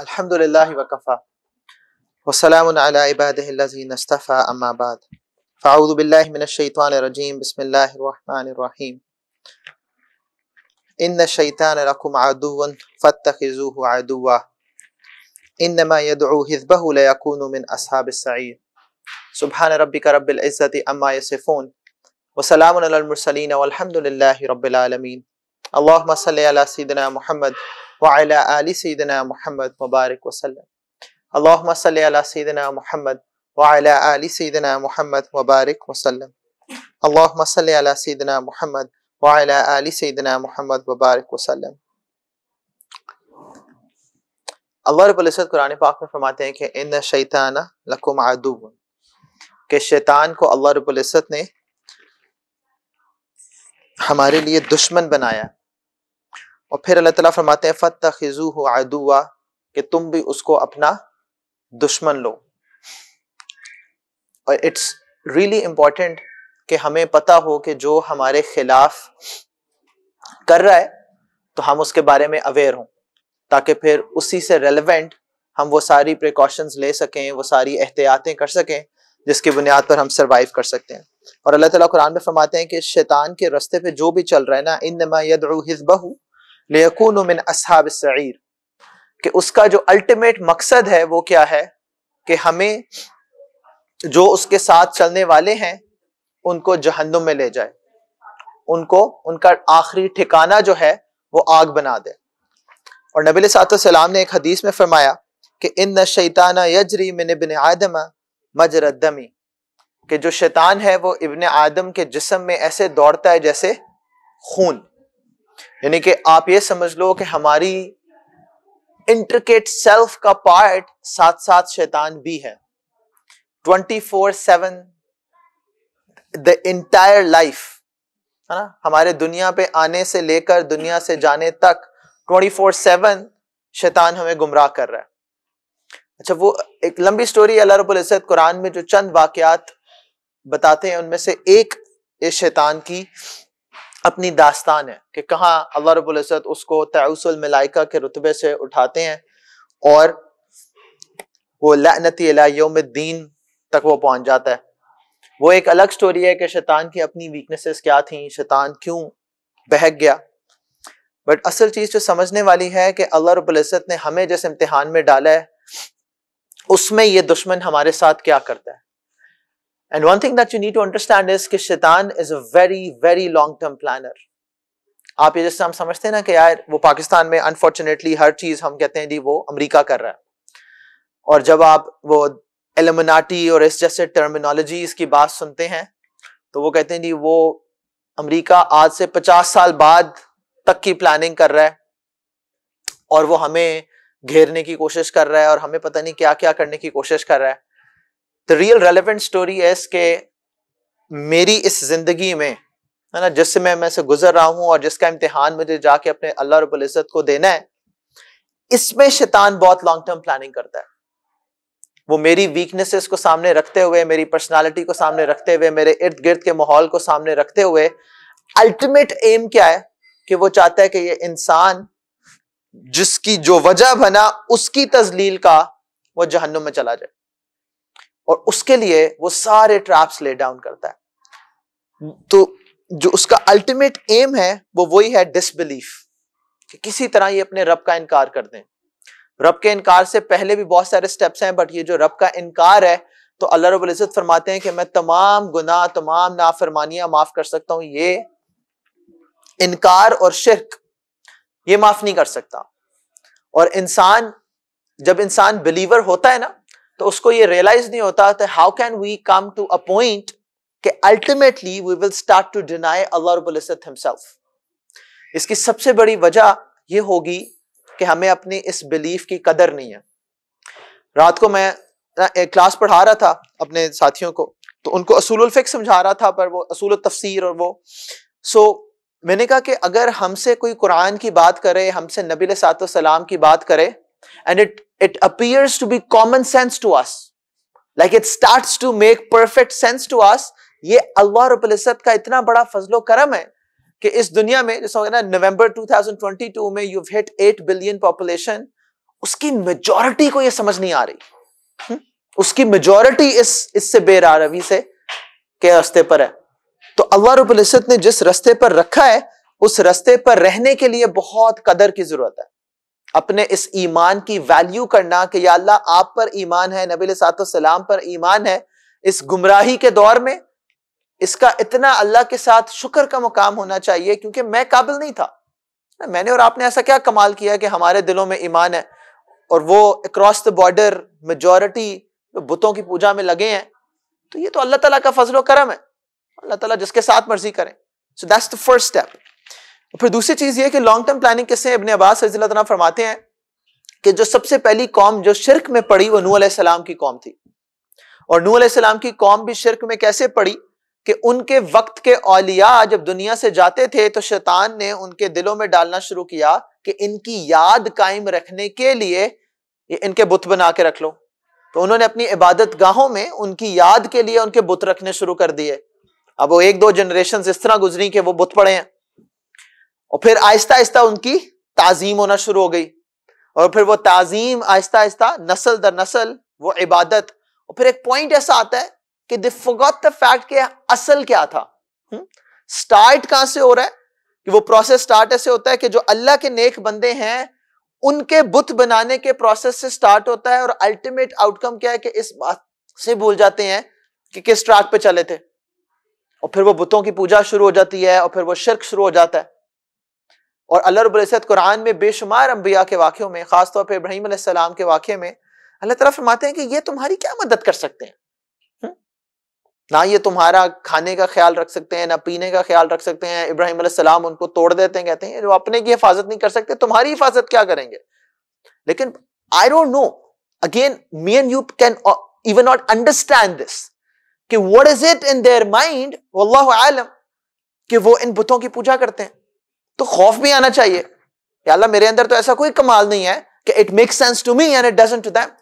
الحمد لله وكفى وسلام على عباده الذين اصطفى أما بعد فأعوذ بالله من الشيطان الرجيم بسم الله الرحمن الرحيم إن الشيطان لكم عدو فاتخذوه عدوا إنما يدعو حزبه ليكون من أصحاب السعير سبحان ربك رب العزة أما يصفون وسلام على المرسلين والحمد لله رب العالمين اللهم صل على سيدنا محمد वाला महमद मुबारक वसलम अल्लाम महमद वाला महमद मुबारक वसलम अल्लाम महमद वाला महमद मुबारक वसलम अल्लाह रबुल्ज़त कुरान पाक में फरमाते हैं कि इन शैताना लकुम आदुब के शैतान को अल्लाह रबुल्ज़त ने हमारे लिए दुश्मन बनाया और फिर अल्लाह ताला फरमाते हैं फ़त खिजू आदुआ कि तुम भी उसको अपना दुश्मन लो और इट्स रियली इम्पॉर्टेंट कि हमें पता हो कि जो हमारे खिलाफ कर रहा है तो हम उसके बारे में अवेयर हों ताकि फिर उसी से रेलिवेंट हम वो सारी प्रिकॉशंस ले सकें वो सारी एहतियातें कर सकें जिसकी बुनियाद पर हम सर्वाइव कर सकते हैं और अल्लाह ताला कुरान में फरमाते हैं कि शैतान के रास्ते पे जो भी चल रहा है ना इन नमा हिजबहू लेकून मिन असहाब सईर कि उसका जो अल्टीमेट मकसद है वो क्या है कि हमें जो उसके साथ चलने वाले हैं उनको जहन्नुम में ले जाए उनको उनका आखिरी ठिकाना जो है वो आग बना दे और नबी सलाम ने एक हदीस में फरमाया कि इन न शैताना यजरी मिन इबन आदम मजरदमी कि जो शैतान है वो इबन आदम के जिसम में ऐसे दौड़ता है जैसे खून यानी कि आप ये समझ लो कि हमारी इंटरकेट सेल्फ का पार्ट साथ साथ शैतान भी है 24/7 द इंटायर लाइफ है ना हमारे दुनिया पे आने से लेकर दुनिया से जाने तक ट्वेंटी फोर सेवन शैतान हमें गुमराह कर रहा है अच्छा वो एक लंबी स्टोरी अल्लाह रब्बुल इज़्ज़त कुरान में जो चंद वाकयात बताते हैं उनमें से एक इस शैतान की अपनी दास्तान है कि कहाँ अल्लाह रबुल्ज़त उसको तयसुल मलाइका के रुतबे से उठाते हैं और वो लानती दीन तक वो पहुंच जाता है वो एक अलग स्टोरी है कि शैतान की अपनी वीकनेसेस क्या थी शैतान क्यों बहक गया बट असल चीज़ जो समझने वाली है कि अल्लाह रबुल्ज़त ने हमें जिस इम्तहान में डाला है उसमें ये दुश्मन हमारे साथ क्या करता है And one thing that you need to understand is कि शैतान is a very very long term planner. आप ये जैसे हम समझते हैं ना कि यार वो पाकिस्तान में अनफॉर्चुनेटली हर चीज़ हम कहते हैं जी वो अमेरिका कर रहा है और जब आप वो एलमनाटी और इस जैसे टर्मिनोलॉजीज की बात सुनते हैं तो वो कहते हैं जी वो अमेरिका आज से पचास साल बाद तक की प्लानिंग कर रहा है और वो हमें घेरने की कोशिश कर रहा है और हमें पता नहीं क्या क्या करने की कोशिश कर रहा है द रियल रेलिवेंट स्टोरी एस के मेरी इस जिंदगी में है ना जिससे मैं मैं से गुजर रहा हूँ और जिसका इम्तिहान मुझे जाके अपने अल्लाह रब्बुल इज़्ज़त को देना है इसमें शैतान बहुत लॉन्ग टर्म प्लानिंग करता है वो मेरी वीकनेसेस को सामने रखते हुए मेरी पर्सनालिटी को सामने रखते हुए मेरे इर्द गिर्द के माहौल को सामने रखते हुए अल्टीमेट एम क्या है कि वो चाहता है कि ये इंसान जिसकी जो वजह बना उसकी तजलील का वो जहन्नुम में चला जाए और उसके लिए वो सारे ट्रैप्स ले डाउन करता है तो जो उसका अल्टीमेट एम है वो वही है डिसबिलीफ कि किसी तरह ये अपने रब का इनकार कर दें रब के इनकार से पहले भी बहुत सारे स्टेप्स हैं बट ये जो रब का इनकार है तो अल्लाह रब्बुल इज़्ज़त फरमाते हैं कि मैं तमाम गुनाह तमाम नाफरमानियां माफ कर सकता हूं ये इनकार और शिरक ये माफ नहीं कर सकता और इंसान जब इंसान बिलीवर होता है ना तो उसको ये रियलाइज नहीं होता how can we come to a point कि ultimately we will start to deny अल्लाह रब्बुल इज्जत हिमसेल्फ इसकी सबसे बड़ी वजह ये होगी कि हमें अपनी इस बिलीफ की कदर नहीं है रात को मैं एक क्लास पढ़ा रहा था अपने साथियों को तो उनको असूल फ़िक समझा रहा था पर वो असूल तफसीर और वो सो मैंने कहा कि अगर हमसे कोई कुरान की बात करे हमसे नबी सात सलाम की बात करे and it it appears to be common sense to us. Like it start to make perfect sense to us. ये अल्लाह रबात का इतना बड़ा फजलो करम है कि इस दुनिया में जैसे ना नवंबर 2022 में यू हिट 8 बिलियन पॉपुलेशन उसकी मेजॉरिटी को ये समझ नहीं आ रही हुँ? हम्म? उसकी मेजॉरिटी इस इससे बेरारवी से के रस्ते पर है तो अल्लाह रबात ने जिस रस्ते पर रखा है उस रस्ते पर रहने के लिए बहुत कदर की जरूरत है अपने इस ईमान की वैल्यू करना कि या अल्लाह आप पर ईमान है नबी सलाम पर ईमान है इस गुमराही के दौर में इसका इतना अल्लाह के साथ शुक्र का मुकाम होना चाहिए क्योंकि मैं काबिल नहीं था मैंने और आपने ऐसा क्या कमाल किया कि हमारे दिलों में ईमान है और वो अक्रॉस द बॉर्डर मेजोरिटी बुतों की पूजा में लगे हैं तो ये तो अल्लाह तला का फजलो करम है अल्लाह तला जिसके साथ मर्जी करें so that's the first step फिर दूसरी चीज ये कि लॉन्ग टर्म प्लानिंग किससे इबन अब्बास रजील्ला फरमाते हैं कि जो सबसे पहली कौम जो शिरक में पड़ी वो नू सलाम की कौम थी और नू सलाम की कौम भी शिरक में कैसे पड़ी कि उनके वक्त के औलिया जब दुनिया से जाते थे तो शैतान ने उनके दिलों में डालना शुरू किया कि इनकी याद कायम रखने के लिए इनके बुत बना के रख लो तो उन्होंने अपनी इबादत गाहों में उनकी याद के लिए उनके बुत रखने शुरू कर दिए अब वो एक दो जनरेशन इस तरह गुजरी कि वो बुत पड़े हैं और फिर आहिस्ता आहिस्ता उनकी ताजीम होना शुरू हो गई और फिर वो ताजीम आहिस्ता आहिस्ता नस्ल दर नस्ल वो इबादत और फिर एक पॉइंट ऐसा आता है कि दे फैक्ट के असल क्या था स्टार्ट हम्म? कहां से हो रहा है कि वो प्रोसेस स्टार्ट ऐसे होता है कि जो अल्लाह के नेक बंदे हैं उनके बुत बनाने के प्रोसेस से स्टार्ट होता है और अल्टीमेट आउटकम क्या है कि इस बात से भूल जाते हैं कि किस ट्रैक पे चले थे और फिर वो बुतों की पूजा शुरू हो जाती है और फिर वो शिरक शुरू हो जाता है और अल्लाह कुरान में बेशुमार अम्बिया के वाक़ों में ख़ासतौर पर इब्राहिम के वाक़े में अल्लाह तला फरमाते हैं कि ये तुम्हारी क्या मदद कर सकते हैं ना ये तुम्हारा खाने का ख्याल रख सकते हैं ना पीने का ख्याल रख सकते हैं इब्राहिम उनको तोड़ देते हैं कहते हैं जो अपने की हिफाजत नहीं कर सकते तुम्हारी हिफाजत क्या करेंगे लेकिन I don't know again me and you can even not understand this कि what is it in their mind वल्लाहु आलम कि वो इन बुतों की पूजा करते हैं तो खौफ भी आना चाहिए अल्लाह मेरे अंदर तो ऐसा कोई कमाल नहीं है कि it makes sense to me and it to them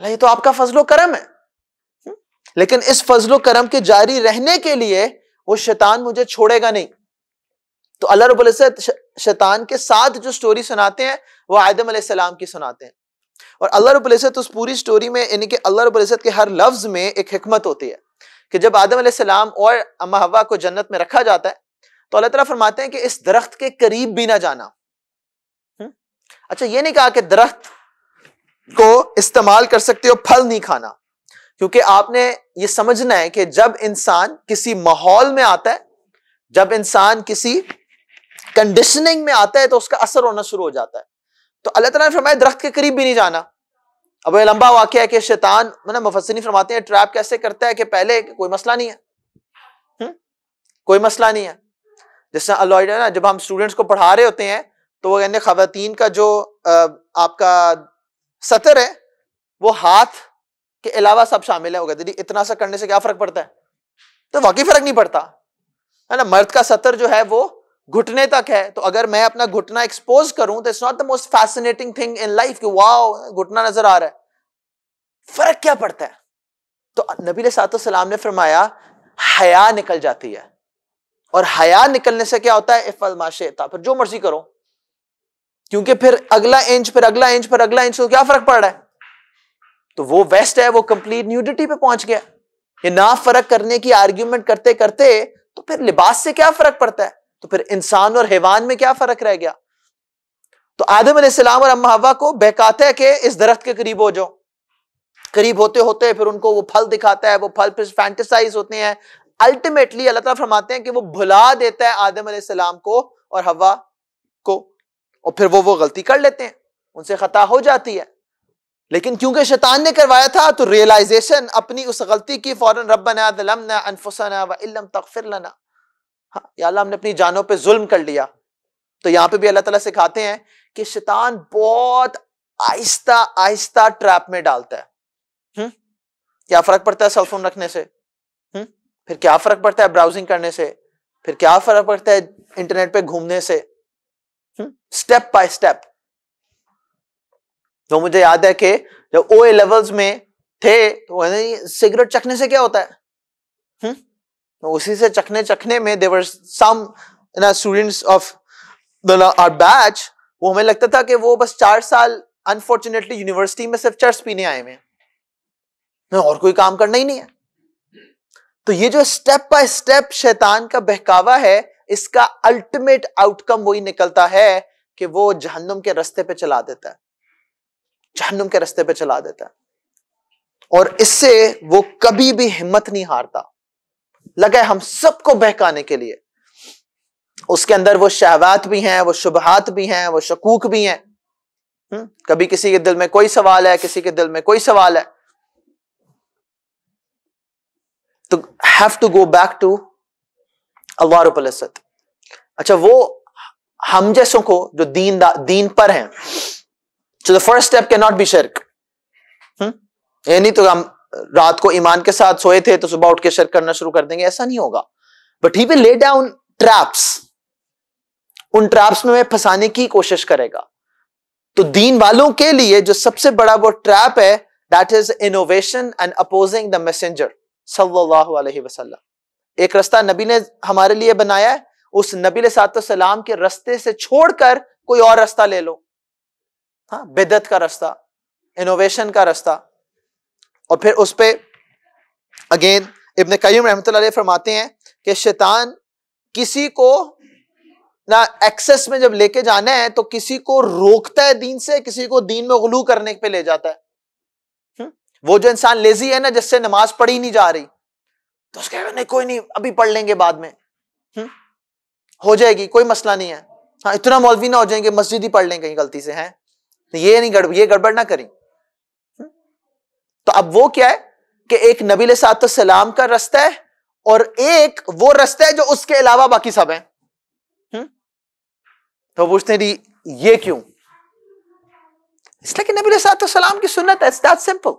अल्लाह ये तो आपका फजलो करम है हम्म? लेकिन इस फजलो करम के जारी रहने के लिए वो शैतान मुझे छोड़ेगा नहीं तो अल्लाह रबुल शैतान के साथ जो स्टोरी सुनाते हैं वो आदम सलाम की सुनाते हैं और अल्लाह रबुल्ज़त उस पूरी स्टोरी में यानी कि अल्लाह रबुल्ज़त के हर लफ्ज़ में एक हमत होती है कि जब आदम सलाम और अम्मा हवा को जन्नत में रखा जाता है तो अल्लाह तला फरमाते हैं कि इस दरख्त के करीब भी ना जाना हम्म? अच्छा ये नहीं कहा कि दरख्त को इस्तेमाल कर सकते हो फल नहीं खाना क्योंकि आपने ये समझना है कि जब इंसान किसी माहौल में आता है जब इंसान किसी कंडीशनिंग में आता है तो उसका असर होना शुरू हो जाता है तो अल्लाह तला ने फरमाया दरख्त के करीब भी नहीं जाना अब यह लंबा वाक्य है कि शैतान मैंने मतलब मुफसनी फरमाते हैं ट्रैप कैसे करता है कि पहले कोई मसला नहीं है हुँ? हम्म? कोई मसला नहीं है जैसे अलॉयड है ना जब हम स्टूडेंट्स को पढ़ा रहे होते हैं तो वो कहने खातन का जो आपका सतर है वो हाथ के अलावा सब शामिल है वो कहते इतना सा करने से क्या फर्क पड़ता है तो वाकई फर्क नहीं पड़ता है ना मर्द का सतर जो है वो घुटने तक है तो अगर मैं अपना घुटना एक्सपोज करूं तो it's not the most fascinating thing in life कि वाओ घुटना नजर आ रहा है फर्क क्या पड़ता है तो नबी सलाम ने फरमाया हया निकल जाती है और हया निकलने से क्या होता है इफल माशेता फिर जो मर्जी करो क्योंकि फिर अगला इंच फिर अगला इंच फिर अगला इंच तो क्या फर्क पड़ रहा है तो वो वेस्ट है वो कंप्लीट न्यूडिटी पे पहुंच गया ये ना फर्क करने की आर्ग्यूमेंट करते करते तो फिर लिबास से क्या फर्क पड़ता है तो फिर इंसान और हैवान में क्या फर्क रह गया तो आदम सलाम और अम्मा हवा को बहकाते हैं कि इस दरख्त के करीब हो जाओ करीब होते होते फिर उनको वो फल दिखाता है वो फल फिर फैंटिसाइज होते हैं अल्टीमेटली अल्लाह ताला फरमाते हैं कि वो भुला देता है आदम सलाम को और हवा को और फिर वो वो गलती कर लेते हैं उनसे खता हो जाती है लेकिन क्योंकि शैतान ने करवाया था तो रियलाइजेशन अपनी उस गलती की फौरन रबना अनफुसना व लना हाँ या अल्लाह हमने अपनी जानों पर जुल्म कर लिया तो यहाँ पर भी अल्लाह ताला सिखाते हैं कि शैतान बहुत आहिस्ता आहिस्ता ट्रैप में डालता है हुँ? हम्म? क्या फर्क पड़ता है सेलफोन रखने से फिर क्या फर्क पड़ता है ब्राउजिंग करने से फिर क्या फर्क पड़ता है इंटरनेट पे घूमने से स्टेप बाय स्टेप तो मुझे याद है कि जब ओ ए लेवल्स में थे तो सिगरेट चखने से क्या होता है हम्म, तो उसी से चखने चखने में there were some students of our batch वो हमें लगता था कि वो बस चार साल अनफॉर्चुनेटली यूनिवर्सिटी में सिर्फ चर्च पीने आए हुए और कोई काम करना ही नहीं है तो ये जो स्टेप बाय स्टेप शैतान का बहकावा है इसका अल्टीमेट आउटकम वही निकलता है कि वो जहन्नुम के रास्ते पे चला देता है जहन्नुम के रास्ते पे चला देता है और इससे वो कभी भी हिम्मत नहीं हारता लगा है हम सबको बहकाने के लिए उसके अंदर वो शहवात भी हैं वो शुभहात भी हैं वो शकूक भी हैं हम्म, कभी किसी के दिल में कोई सवाल है किसी के दिल में कोई सवाल है तो have to go back to अल्लाह रबुल्जत अच्छा वो हम जैसों को जो दीन दीन पर हैं so the first step cannot be शर्क यानी तो हम रात को ईमान के साथ सोए थे तो सुबह उठ के शर्क करना शुरू कर देंगे ऐसा नहीं होगा but he will lay down traps उन ट्रैप्स में फंसाने की कोशिश करेगा तो दीन वालों के लिए जो सबसे बड़ा वो ट्रैप है that is innovation and opposing the messenger सल्लल्लाहु अलैहि वसल्लम एक रास्ता नबी ने हमारे लिए बनाया है उस नबी सलाम के रास्ते से छोड़कर कोई और रास्ता ले लो हाँ बेदत का रास्ता इनोवेशन का रास्ता और फिर उस पर अगेन इबन कईम रहमत फरमाते हैं कि शैतान किसी को ना एक्सेस में जब लेके जाना है तो किसी को रोकता है दीन से किसी को दीन में गलू करने पे ले जाता है वो जो इंसान लेजी है ना जिससे नमाज पढ़ी नहीं जा रही तो उसके नहीं कोई नहीं अभी पढ़ लेंगे बाद में हुँ? हम्म? हो जाएगी कोई मसला नहीं है हाँ इतना मौलवी ना हो जाएंगे मस्जिद ही पढ़ लें कहीं गलती से है तो ये नहीं गड़ ये गड़बड़ ना करें हम्म? तो अब वो क्या है कि एक नबी सलाम का रास्ता है और एक वो रास्ता है जो उसके अलावा बाकी सब है हम्म? तो पूछते हैं ये क्यों इसलिए कि नबी सलाम की सुनत है simple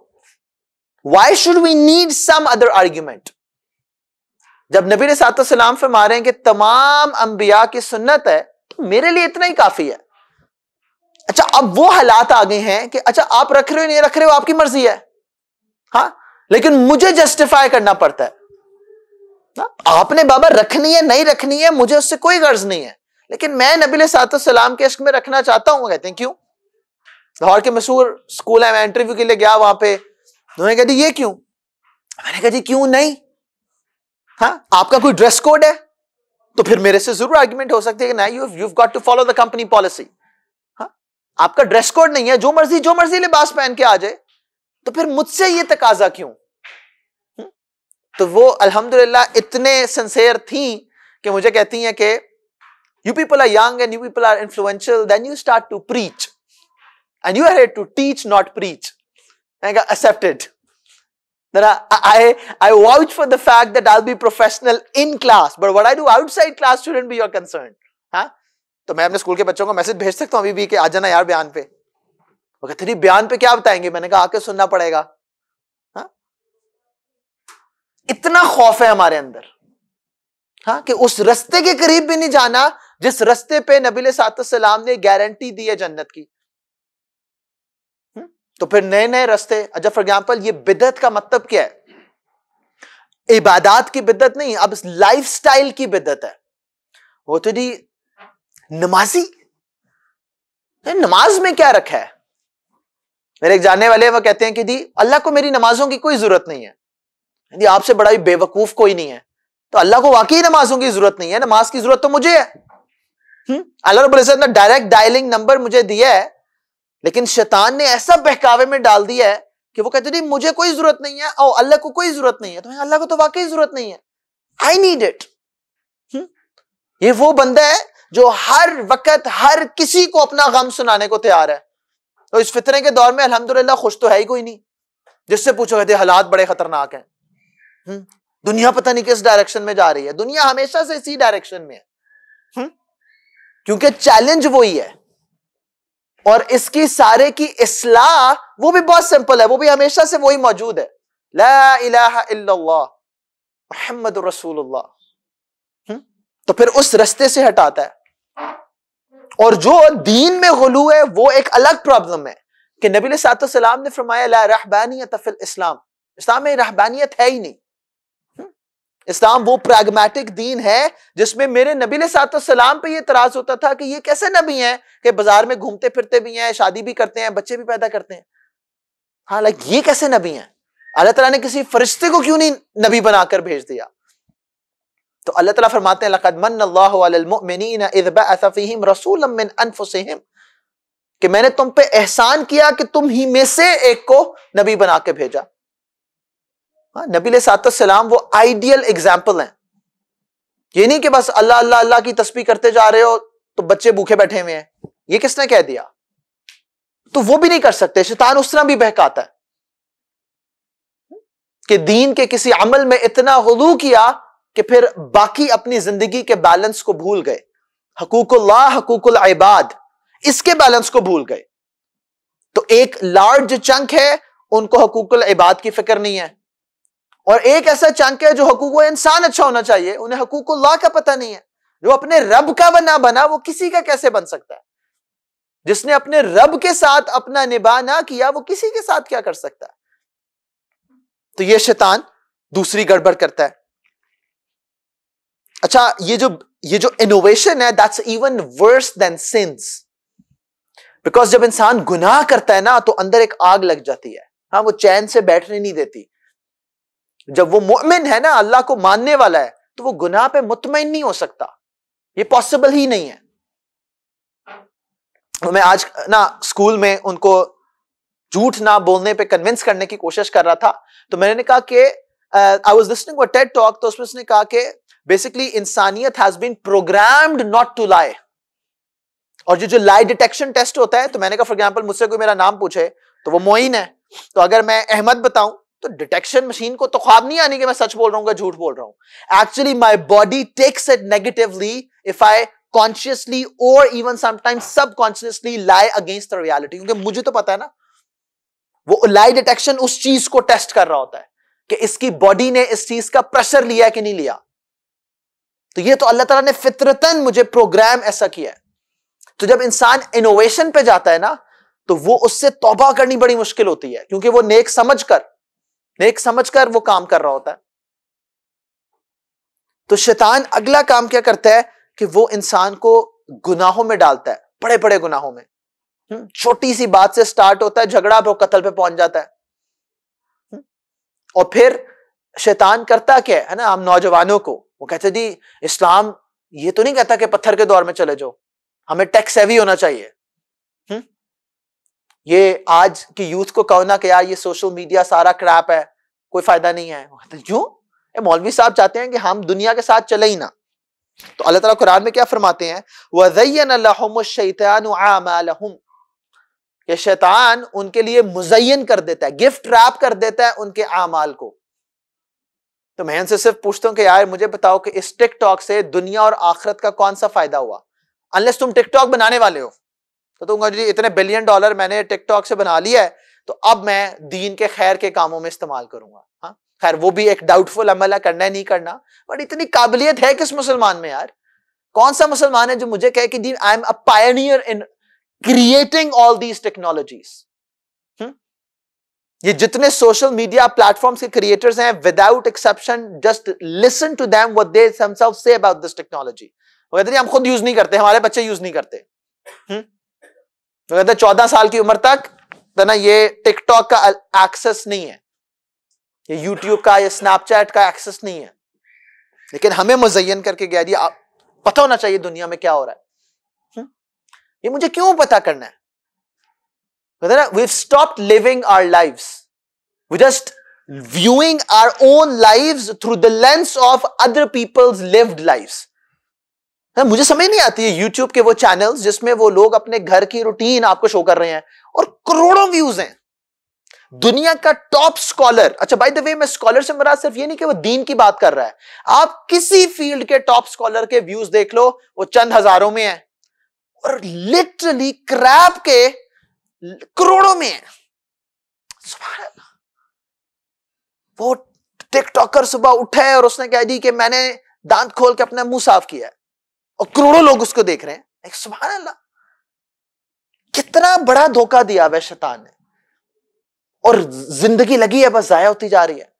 why should we need some other argument जब नबी सलाम फरमा रहे हैं कि तमाम अंबिया की सुन्नत है तो मेरे लिए इतना ही काफी है अच्छा अब वो हालात आ गए हैं कि अच्छा आप रख रहे हो नहीं रख रहे हो आपकी मर्जी है हाँ लेकिन मुझे जस्टिफाई करना पड़ता है ना? आपने बाबा रखनी है नहीं रखनी है मुझे उससे कोई गर्ज नहीं है लेकिन मैं नबी सलाम के इश्क में रखना चाहता हूँ कहते हैं क्यों लाहौर के मशहूर स्कूल है मैं इंटरव्यू के लिए गया वहां पर उन्होंने कहा जी ये क्यों मैंने कहा जी क्यों नहीं हाँ आपका कोई ड्रेस कोड है तो फिर मेरे से जरूर आर्ग्यूमेंट हो सकती है कि you you got to follow the company policy आपका ड्रेस कोड नहीं है जो मर्जी जो मर्जी लिबास पहन के आ जाए तो फिर मुझसे ये तकाजा क्यों हम्म, तो वो अल्हम्दुलिल्लाह इतने सिंसेयर थी कि मुझे कहती हैं कि you people are young and you people are influential then you start to preach and you are to teach not preach I got accepted. Then I, I, I vouch for the fact that I'll be professional in class, but what I do outside class shouldn't be your concern. तो मैं अपने school के बच्चों को message भेज सकता हूँ अभी भी कि आ जाना यार बयान पे वो कहते नहीं बयान पे क्या बताएंगे मैंने कहा आके सुनना पड़ेगा हाँ इतना खौफ है हमारे अंदर हाँ कि उस रस्ते के करीब भी नहीं जाना जिस रस्ते पे नबीले सात सलाम ने गारंटी दी है जन्नत की तो फिर नए नए रस्ते अच्छा फॉर एग्जाम्पल ये बिदत का मतलब क्या है इबादत की बिदत नहीं अब स्टाइल की बिदत है वो तो जी नमाजी नमाज में क्या रखा है मेरे एक जानने वाले वो कहते हैं कि दी अल्लाह को मेरी नमाजों की कोई जरूरत नहीं है यदि आपसे बड़ा भी बेवकूफ कोई नहीं है तो अल्लाह को वाकई नमाजों की जरूरत नहीं है नमाज की जरूरत तो मुझे है हम्म, अल्लाह ने डायरेक्ट डायलिंग नंबर मुझे दिया है लेकिन शैतान ने ऐसा बहकावे में डाल दिया है कि वो कहते नहीं मुझे कोई जरूरत नहीं है और अल्लाह को कोई जरूरत नहीं है तो अल्लाह को तो वाकई जरूरत नहीं है आई नीड इट ये वो बंदा है जो हर वक्त हर किसी को अपना गम सुनाने को तैयार है तो इस फितरे के दौर में अल्हम्दुलिल्लाह खुश तो है ही कोई नहीं जिससे पूछो कहते हालात बड़े खतरनाक हैं हम्म? दुनिया पता नहीं किस डायरेक्शन में जा रही है दुनिया हमेशा से इसी डायरेक्शन में है हम्म? क्योंकि चैलेंज वही है और इसकी सारे की इसलाह वो भी बहुत सिंपल है वो भी हमेशा से वही मौजूद है ला रसूल तो फिर उस रस्ते से हटाता है और जो दीन में गलू है वो एक अलग प्रॉब्लम है कि नबी सलाम ने फरमाया ला इस्लाम इस्लाम में रहबानियत है ही नहीं इस्लाम वो प्रैग्मेटिक दीन है जिसमें मेरे नबी सलाम पे ये तराज होता था कि ये कैसे नबी हैं कि बाजार में घूमते फिरते भी हैं शादी भी करते हैं बच्चे भी पैदा करते हैं हाँ लाइक ये कैसे नबी हैं अल्लाह तला ने किसी फरिश्ते को क्यों नहीं नबी बनाकर भेज दिया तो अल्लाह तला फरमाते हैं कि मैंने तुम पे एहसान किया कि तुम ही में से एक को नबी बना के भेजा हाँ, नबी सलाम वो आइडियल एग्जाम्पल हैं ये नहीं कि बस अल्लाह अल्लाह अल्लाह की तस्वीर करते जा रहे हो तो बच्चे भूखे बैठे हुए हैं ये किसने कह दिया तो वो भी नहीं कर सकते शैतान उस तरह भी बहकाता है कि दीन के किसी अमल में इतना हलू किया कि फिर बाकी अपनी जिंदगी के बैलेंस को भूल गए हकूकुल्ला हकूकुल इबाद इसके बैलेंस को भूल गए तो एक लार्ज चंक है उनको हकूकुल इबाद की फिक्र नहीं है और एक ऐसा चंक है जो हकूक इंसान अच्छा होना चाहिए उन्हें हकूक ला का पता नहीं है जो अपने रब का बना बना वो किसी का कैसे बन सकता है जिसने अपने रब के साथ अपना निभा ना किया वो किसी के साथ क्या कर सकता है तो ये शैतान दूसरी गड़बड़ करता है अच्छा ये जो ये जो इनोवेशन है that's even worse than since because जब इंसान गुनाह करता है ना तो अंदर एक आग लग जाती है हाँ वो चैन से बैठने नहीं देती जब वो मोमिन है ना अल्लाह को मानने वाला है तो वो गुनाह पे मुतमिन नहीं हो सकता ये पॉसिबल ही नहीं है तो मैं आज ना स्कूल में उनको झूठ ना बोलने पे कन्विंस करने की कोशिश कर रहा था तो मैंने कहा कि I was listening TED talk तो उसमें उसने कहा कि बेसिकली इंसानियत has been programmed not to lie और जो जो लाई डिटेक्शन टेस्ट होता है तो मैंने कहा फॉर एग्जाम्पल मुझसे कोई मेरा नाम पूछे तो वो मोइन है तो अगर मैं अहमद बताऊं तो डिटेक्शन मशीन को तो ख्वाब नहीं आनी कि मैं सच बोल रहा हूँ झूठ बोल रहा हूँ actually my body takes it negatively if I consciously और even sometimes subconsciously lie against the reality क्योंकि मुझे तो पता है ना वो लाई डिटेक्शन उस चीज को टेस्ट कर रहा होता है कि इसकी बॉडी ने इस चीज का प्रेशर लिया कि नहीं लिया तो ये तो अल्लाह तला ने फितरतन मुझे प्रोग्राम ऐसा किया है तो जब इंसान इनोवेशन पे जाता है ना तो वो उससे तोबा करनी बड़ी मुश्किल होती है क्योंकि वो नेक समझ कर नेक समझकर वो काम कर रहा होता है तो शैतान अगला काम क्या करता है कि वो इंसान को गुनाहों में डालता है बड़े बड़े गुनाहों में हम्म, छोटी सी बात से स्टार्ट होता है झगड़ा वो कत्ल पे पहुंच जाता है हम्म, और फिर शैतान करता क्या है ना हम नौजवानों को वो कहते जी इस्लाम ये तो नहीं कहता कि पत्थर के दौर में चले जाओ हमें टैक्स हैवी होना चाहिए ये आज के यूथ को कहो ना कि यार ये सोशल मीडिया सारा क्रैप है कोई फायदा नहीं है क्यों तो मौलवी साहब चाहते हैं कि हम दुनिया के साथ चले ही ना तो अल्लाह ताला कुरान में क्या फरमाते हैं वजैन शैतान उनके लिए मुजयन कर देता है गिफ्ट रैप कर देता है उनके आमाल को तो मैं इनसे सिर्फ पूछता हूँ कि यार मुझे बताओ कि इस टिकटॉक से दुनिया और आखरत का कौन सा फायदा हुआ अनलेस तुम टिकटॉक बनाने वाले हो तो तुम जी इतने बिलियन डॉलर मैंने टिकटॉक से बना लिया है तो अब मैं दीन के खैर के कामों में इस्तेमाल करूंगा हाँ खैर वो भी एक डाउटफुल अमल है करना है नहीं करना बट इतनी काबिलियत है किस मुसलमान में यार कौन सा मुसलमान है जो मुझे कहे कि then I am a pioneer in creating all these technologies ये जितने सोशल मीडिया प्लेटफॉर्म्स के क्रिएटर्स हैं without exception just listen to them what they say about this technology वो कहते हम खुद यूज नहीं करते हमारे बच्चे यूज नहीं करते हुँ? तो कहते चौदह साल की उम्र तक तो ना ये टिकटॉक का एक्सेस नहीं है ये यूट्यूब का ये स्नैपचैट का एक्सेस नहीं है लेकिन हमें मुजयन करके गया दिया पता होना चाहिए दुनिया में क्या हो रहा है हुँ? ये मुझे क्यों पता करना है ना we stop living our lives. We just viewing our own live through the lens of other people's lived lives हाँ, मुझे समझ नहीं आती है यूट्यूब के वो चैनल्स जिसमें वो लोग अपने घर की रूटीन आपको शो कर रहे हैं और करोड़ों व्यूज हैं दुनिया का टॉप स्कॉलर अच्छा बाय द वे मैं स्कॉलर से मरा सिर्फ ये नहीं कि वो दीन की बात कर रहा है आप किसी फील्ड के टॉप स्कॉलर के व्यूज देख लो वो चंद हजारों में है और लिटरली क्रैप के करोड़ों में है वो टिकटॉकर सुबह उठे और उसने कह दी कि मैंने दांत खोल के अपना मुंह साफ किया और करोड़ों लोग उसको देख रहे हैं सुबह अल्लाह कितना बड़ा धोखा दिया वह शैतान ने और जिंदगी लगी है बस जाया होती जा रही है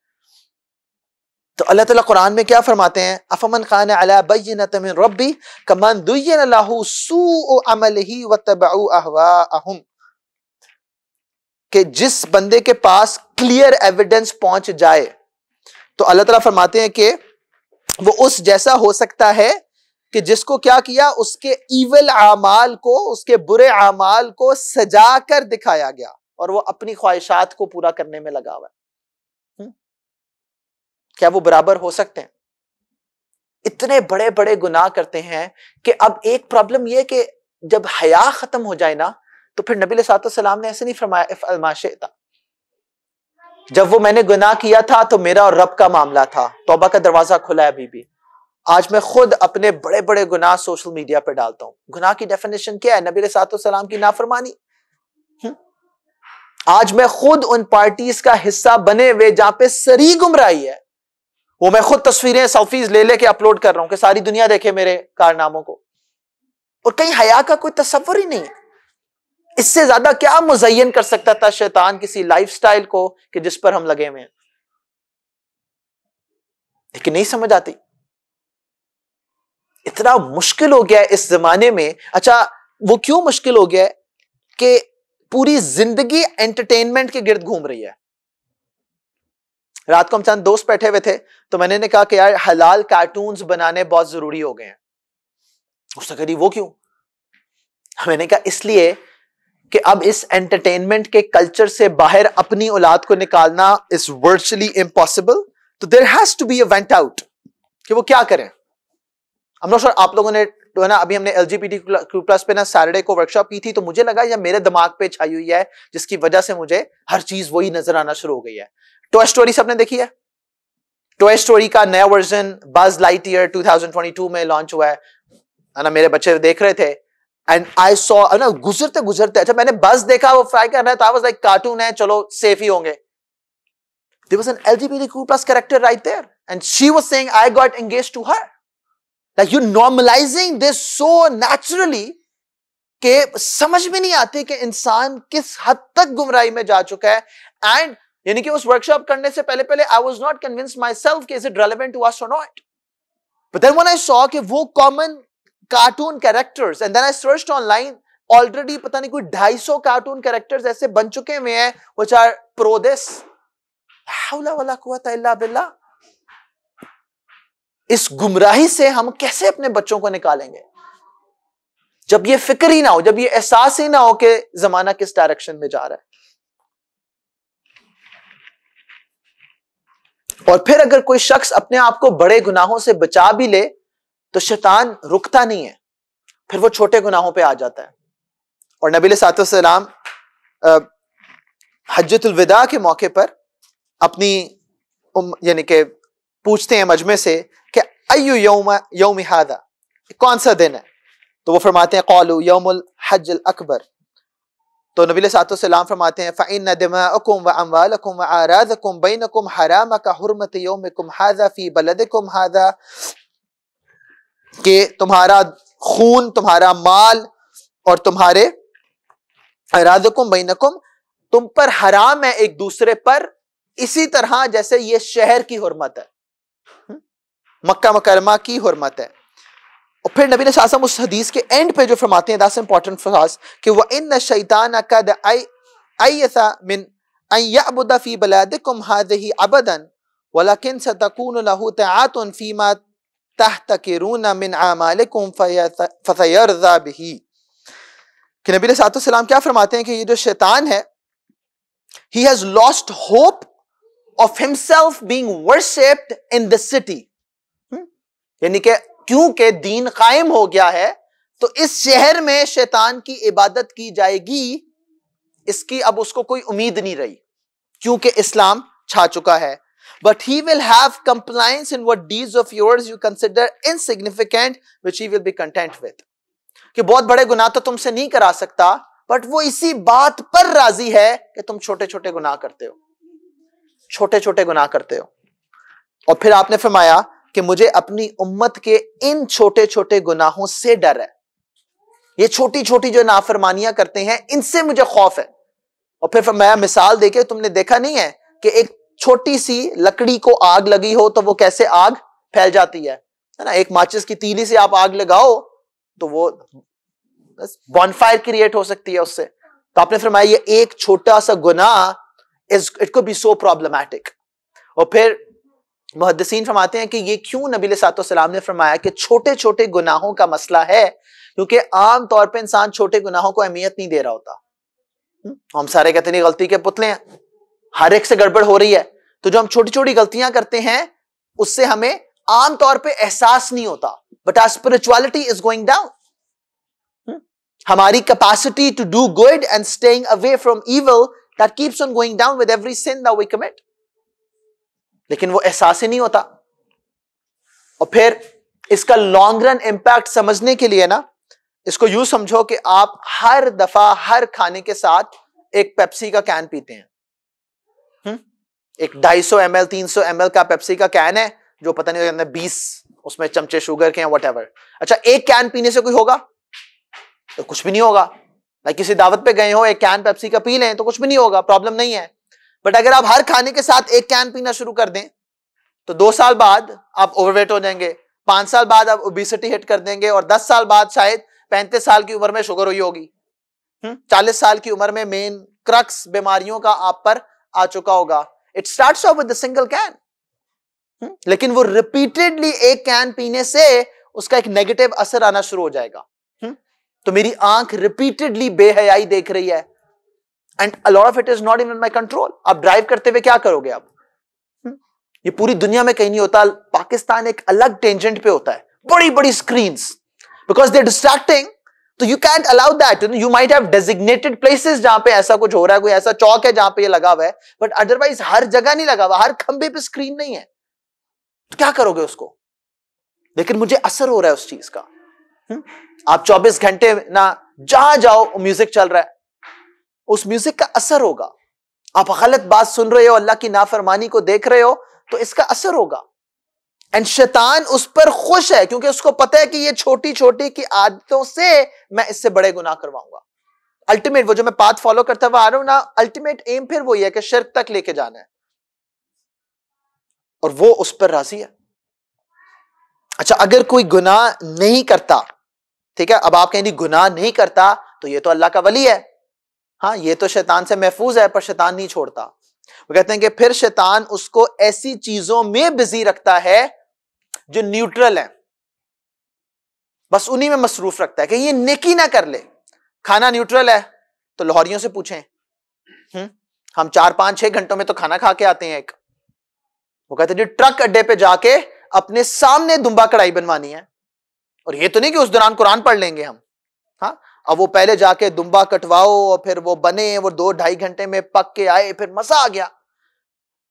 तो अल्लाह ताला कुरान में क्या फरमाते हैं अफमन खान अलाबिन रबी कमान दुई के जिस बंदे के पास क्लियर एविडेंस पहुंच जाए तो अल्लाह ताला फरमाते हैं कि वो उस जैसा हो सकता है कि जिसको क्या किया उसके ईवल आमाल को उसके बुरे आमाल को सजा कर दिखाया गया और वो अपनी ख्वाहिशात को पूरा करने में लगा हुआ हम्म? क्या वो बराबर हो सकते हैं इतने बड़े बड़े गुनाह करते हैं कि अब एक प्रॉब्लम यह कि जब हया खत्म हो जाए ना तो फिर नबी सलाम ने ऐसे नहीं फरमाया फरमाशे था जब वो मैंने गुनाह किया था तो मेरा और रब का मामला था तोबा का दरवाजा खुला है अभी भी आज मैं खुद अपने बड़े बड़े गुनाह सोशल मीडिया पर डालता हूँ गुनाह की डेफिनेशन क्या है नबी सातम की नाफरमानी हम्म। आज मैं खुद उन पार्टीज का हिस्सा बने हुए जहां पे सरी गुमराई है वो मैं खुद तस्वीरें सेल्फीज ले लेके अपलोड कर रहा हूं कि सारी दुनिया देखे मेरे कारनामों को और कहीं हया का कोई तस्वर ही नहीं है इससे ज्यादा क्या मुजयन कर सकता था शैतान किसी स्टाइल को कि जिस पर हम लगे हुए हैं लेकिन नहीं समझ आती इतना मुश्किल हो गया इस जमाने में अच्छा वो क्यों मुश्किल हो गया कि पूरी जिंदगी एंटरटेनमेंट के गिर्द घूम रही है रात को हम चंद दोस्त बैठे हुए थे तो मैंने ने कहा कि यार हलाल कार्टून्स बनाने बहुत जरूरी हो गए हैं उसने करी वो क्यों मैंने कहा इसलिए कि अब इस एंटरटेनमेंट के कल्चर से बाहर अपनी औलाद को निकालना इज वर्चुअली इम्पॉसिबल तो there has to be a vent out कि वो क्या करें हम लोग सर आप लोगों ने तो है ना अभी हमने L G P Q plus पे ना सैटरडे को वर्कशॉप की थी तो मुझे लगा यह मेरे दिमाग पे छाई हुई है जिसकी वजह से मुझे हर चीज वही नजर आना शुरू हो गई है टॉय स्टोरी सबने देखी है टॉय स्टोरी का नया वर्जन बज लाइट ईयर 2022 में लॉन्च हुआ है ना मेरे बच्चे देख रहे थे एंड आई सॉ ना गुजरते गुजरते अच्छा मैंने बस देखा वो फ्राई कर रहा था वाज लाइक कार्टून है चलो सेफ ही होंगे There was an LGBTQ plus character right there, and she was saying, "I got engaged to her." Like you normalizing this so naturally के समझ में नहीं आती कि इंसान किस हद तक गुमराही में जा चुका है एंड यानी कि उस वर्कशॉप करने से पहले पहले I was not convince myself is it relevant to us not but then when I saw कि वो common cartoon characters and then I search online already पता नहीं कोई ढाई सौ कार्टून कैरेक्टर्स ऐसे बन चुके हुए हैं व्हिच आर प्रोदेस दिस हाउला वला कुवता इल्ला बिल्लाह इस गुमराही से हम कैसे अपने बच्चों को निकालेंगे जब ये फिक्र ही ना हो जब ये एहसास ही ना हो कि जमाना किस डायरेक्शन में जा रहा है और फिर अगर कोई शख्स अपने आप को बड़े गुनाहों से बचा भी ले तो शैतान रुकता नहीं है फिर वो छोटे गुनाहों पे आ जाता है और नबी सलाम हजतुलविदा के मौके पर अपनी यानी कि पूछते हैं मजमे से अयु योम योम हादा कौन सा दिन है तो वो फरमाते हैं कौलू योमुल हजल अकबर तो नबी सलाम फरमाते हैं फ़ैन दिमाकुम व अमवालकुम व कुम बैन कुम हराम का हरमत योम कुम हाजा फ़ी बलद कुम हाजा के तुम्हारा खून तुम्हारा माल और तुम्हारे कुम बैन कुम तुम पर हराम है एक दूसरे पर इसी तरह जैसे ये शहर की हरमत है मक्का मकरमा की हरमत है और फिर नबी सासम उस हदीस के एंड पे जो फरमाते हैं दस इंपॉर्टेंट फराज कि वह इन शैतान कद आई ऐसा मिन अबुदफ़ी बलदकुम ही अबदन वन सतकून लहू तआतुन फीमा तहतकिरून मिन आमाल फसयरजा बिही कि नबी सातम क्या फरमाते हैं कि ये जो शैतान है he has lost hope of himself being worshipped in this city यानी कि क्योंकि दीन कायम हो गया है तो इस शहर में शैतान की इबादत की जाएगी इसकी अब उसको कोई उम्मीद नहीं रही क्योंकि इस्लाम छा चुका है he will have have in what these of yours you consider insignificant which he will be content with कि बहुत बड़े गुनाह तो तुमसे नहीं करा सकता बट वो इसी बात पर राजी है कि तुम छोटे छोटे गुनाह करते हो छोटे छोटे गुनाह करते हो और फिर आपने फरमाया कि मुझे अपनी उम्मत के इन छोटे छोटे गुनाहों से डर है ये छोटी छोटी जो नाफरमानियां करते हैं इनसे मुझे खौफ है और फिर मैं मिसाल देखे तुमने देखा नहीं है कि एक छोटी सी लकड़ी को आग लगी हो तो वो कैसे आग फैल जाती है है ना एक माचिस की तीली से आप आग लगाओ तो वो बॉनफायर क्रिएट हो सकती है उससे तो आपने फिर ये एक छोटा सा गुना इज इट को बी सो प्रॉब्लमैटिक और फिर मुहदसिन फरमाते हैं कि ये क्यों नबी सलाम ने फरमाया कि छोटे छोटे गुनाहों का मसला है क्योंकि आम तौर पे इंसान छोटे गुनाहों को अहमियत नहीं दे रहा होता हम्म, हम सारे कहते नहीं गलती के पुतले हैं हर एक से गड़बड़ हो रही है तो जो हम छोटी छोटी गलतियां करते हैं उससे हमें आम तौर पे एहसास नहीं होता but our spirituality is going down हमारी capacity to do good and staying away from evil that keeps on going down with every sin that commit लेकिन वो एहसास ही नहीं होता और फिर इसका लॉन्ग रन इम्पैक्ट समझने के लिए ना इसको यू समझो कि आप हर दफा हर खाने के साथ एक पेप्सी का कैन पीते हैं हुँ? हम्म? एक 250 एम एल तीन सौ का पेप्सी का कैन है जो पता नहीं अंदर बीस उसमें चमचे शुगर के हैं वट अच्छा एक कैन पीने से कोई होगा तो कुछ भी नहीं होगा ना किसी दावत पे गए हो एक कैन पेप्सी का पी लें तो कुछ भी नहीं होगा प्रॉब्लम नहीं है बट अगर आप हर खाने के साथ एक कैन पीना शुरू कर दें तो दो साल बाद आप ओवरवेट हो जाएंगे पांच साल बाद आप ओबिसिटी हिट कर देंगे और दस साल बाद शायद पैंतीस साल की उम्र में शुगर हुई होगी हम्म? चालीस साल की उम्र में मेन क्रक्स बीमारियों का आप पर आ चुका होगा it start off with single can लेकिन वो रिपीटेडली एक कैन पीने से उसका एक नेगेटिव असर आना शुरू हो जाएगा हम्म? तो मेरी आंख रिपीटेडली बेहयाई देख रही है and a lot of it is not in my control आप ड्राइव करते हुए क्या करोगे आप हम्म? ये पूरी दुनिया में कहीं नहीं होता पाकिस्तान एक अलग टेंजेंट पे होता है बड़ी बड़ी स्क्रीन बिकॉज दे डिस्ट्रैक्टिंग तो you can't allow that you might have designated places जहां पे ऐसा कुछ हो रहा है कोई ऐसा चौक है जहां पे ये लगा हुआ है बट अदरवाइज हर जगह नहीं लगा हुआ हर खंबे पे स्क्रीन नहीं है तो क्या करोगे उसको लेकिन मुझे असर हो रहा है उस चीज का हुँ? हम्म? आप 24 घंटे ना जहां जाओ म्यूजिक चल रहा है उस म्यूजिक का असर होगा आप गलत बात सुन रहे हो अल्लाह की नाफरमानी को देख रहे हो तो इसका असर होगा एंड शैतान उस पर खुश है क्योंकि उसको पता है कि ये छोटी छोटी की आदतों से मैं इससे बड़े गुनाह करवाऊंगा अल्टीमेट वो जो मैं पाथ फॉलो करता हुआ आ रहा हूं ना अल्टीमेट एम फिर वही है कि शर्क तक लेके जाना है और वो उस पर राजी है अच्छा अगर कोई गुनाह नहीं करता ठीक है अब आप कहेंगे गुनाह नहीं करता तो ये तो अल्लाह का वली है हाँ ये तो शैतान से महफूज है पर शैतान नहीं छोड़ता वो कहते हैं कि फिर शैतान उसको ऐसी चीजों में बिजी रखता है जो न्यूट्रल है बस उन्हीं में मसरूफ रखता है कि ये नेकी ना कर ले खाना न्यूट्रल है तो लाहौरियों से पूछें हम्म, हम चार पांच छह घंटों में तो खाना खा के आते हैं एक वो कहते हैं जी ट्रक अड्डे पे जाके अपने सामने दुम्बा कढ़ाई बनवानी है और ये तो नहीं कि उस दौरान कुरान पढ़ लेंगे हम हाँ अब वो पहले जाके दुम्बा कटवाओ और फिर वो बने वो दो ढाई घंटे में पक के आए फिर मजा आ गया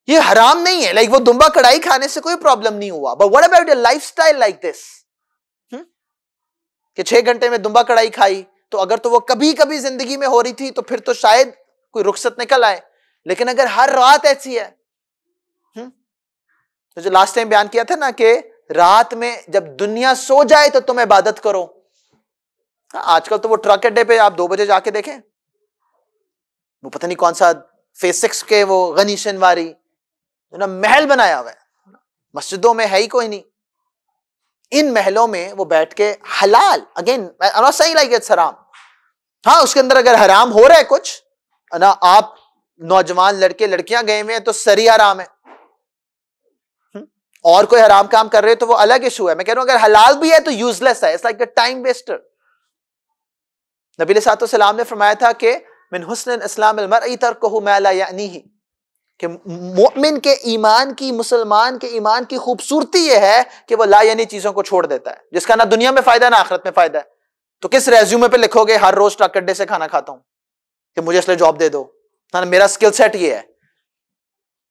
ये हराम नहीं है लाइक वो दुम्बा कढ़ाई खाने से कोई प्रॉब्लम नहीं हुआ but what about lifestyle like this कि छह घंटे में दुम्बा कढ़ाई खाई तो अगर तो वो कभी कभी जिंदगी में हो रही थी तो फिर तो शायद कोई रुखसत निकल आए लेकिन अगर हर रात ऐसी है तो जो लास्ट टाइम बयान किया था ना कि रात में जब दुनिया सो जाए तो तुम इबादत करो हाँ, आजकल तो वो ट्रक अड्डे पे आप दो बजे जाके देखें वो पता नहीं कौन सा फेज सिक्स के वो गनी शनवारी ना महल बनाया हुआ है मस्जिदों में है ही कोई नहीं इन महलों में वो बैठ के हलाल अगेन सही लाइक इट्स हराम हाँ उसके अंदर अगर हराम हो रहा है कुछ ना आप नौजवान लड़के लड़कियां गए हुए हैं तो सरी हराम है हम्म, और कोई हराम काम कर रहे हो तो वो अलग इशू है मैं कह रहा हूं अगर हलाल भी है तो यूजलेस है it's like a time waster नबी सातम ने फरमाया था कि मिन हुसन इस्लाम तरकनी कि मोमिन के ईमान की मुसलमान के ईमान की खूबसूरती यह है कि वह ला यानी चीज़ों को छोड़ देता है जिसका ना दुनिया में फ़ायदा ना आखिरत में फ़ायदा है तो किस रेज्यूमे पर लिखोगे हर रोज़ ट्रक अड्डे से खाना खाता हूँ कि मुझे इसलिए जॉब दे दो ना मेरा स्किल सेट ये है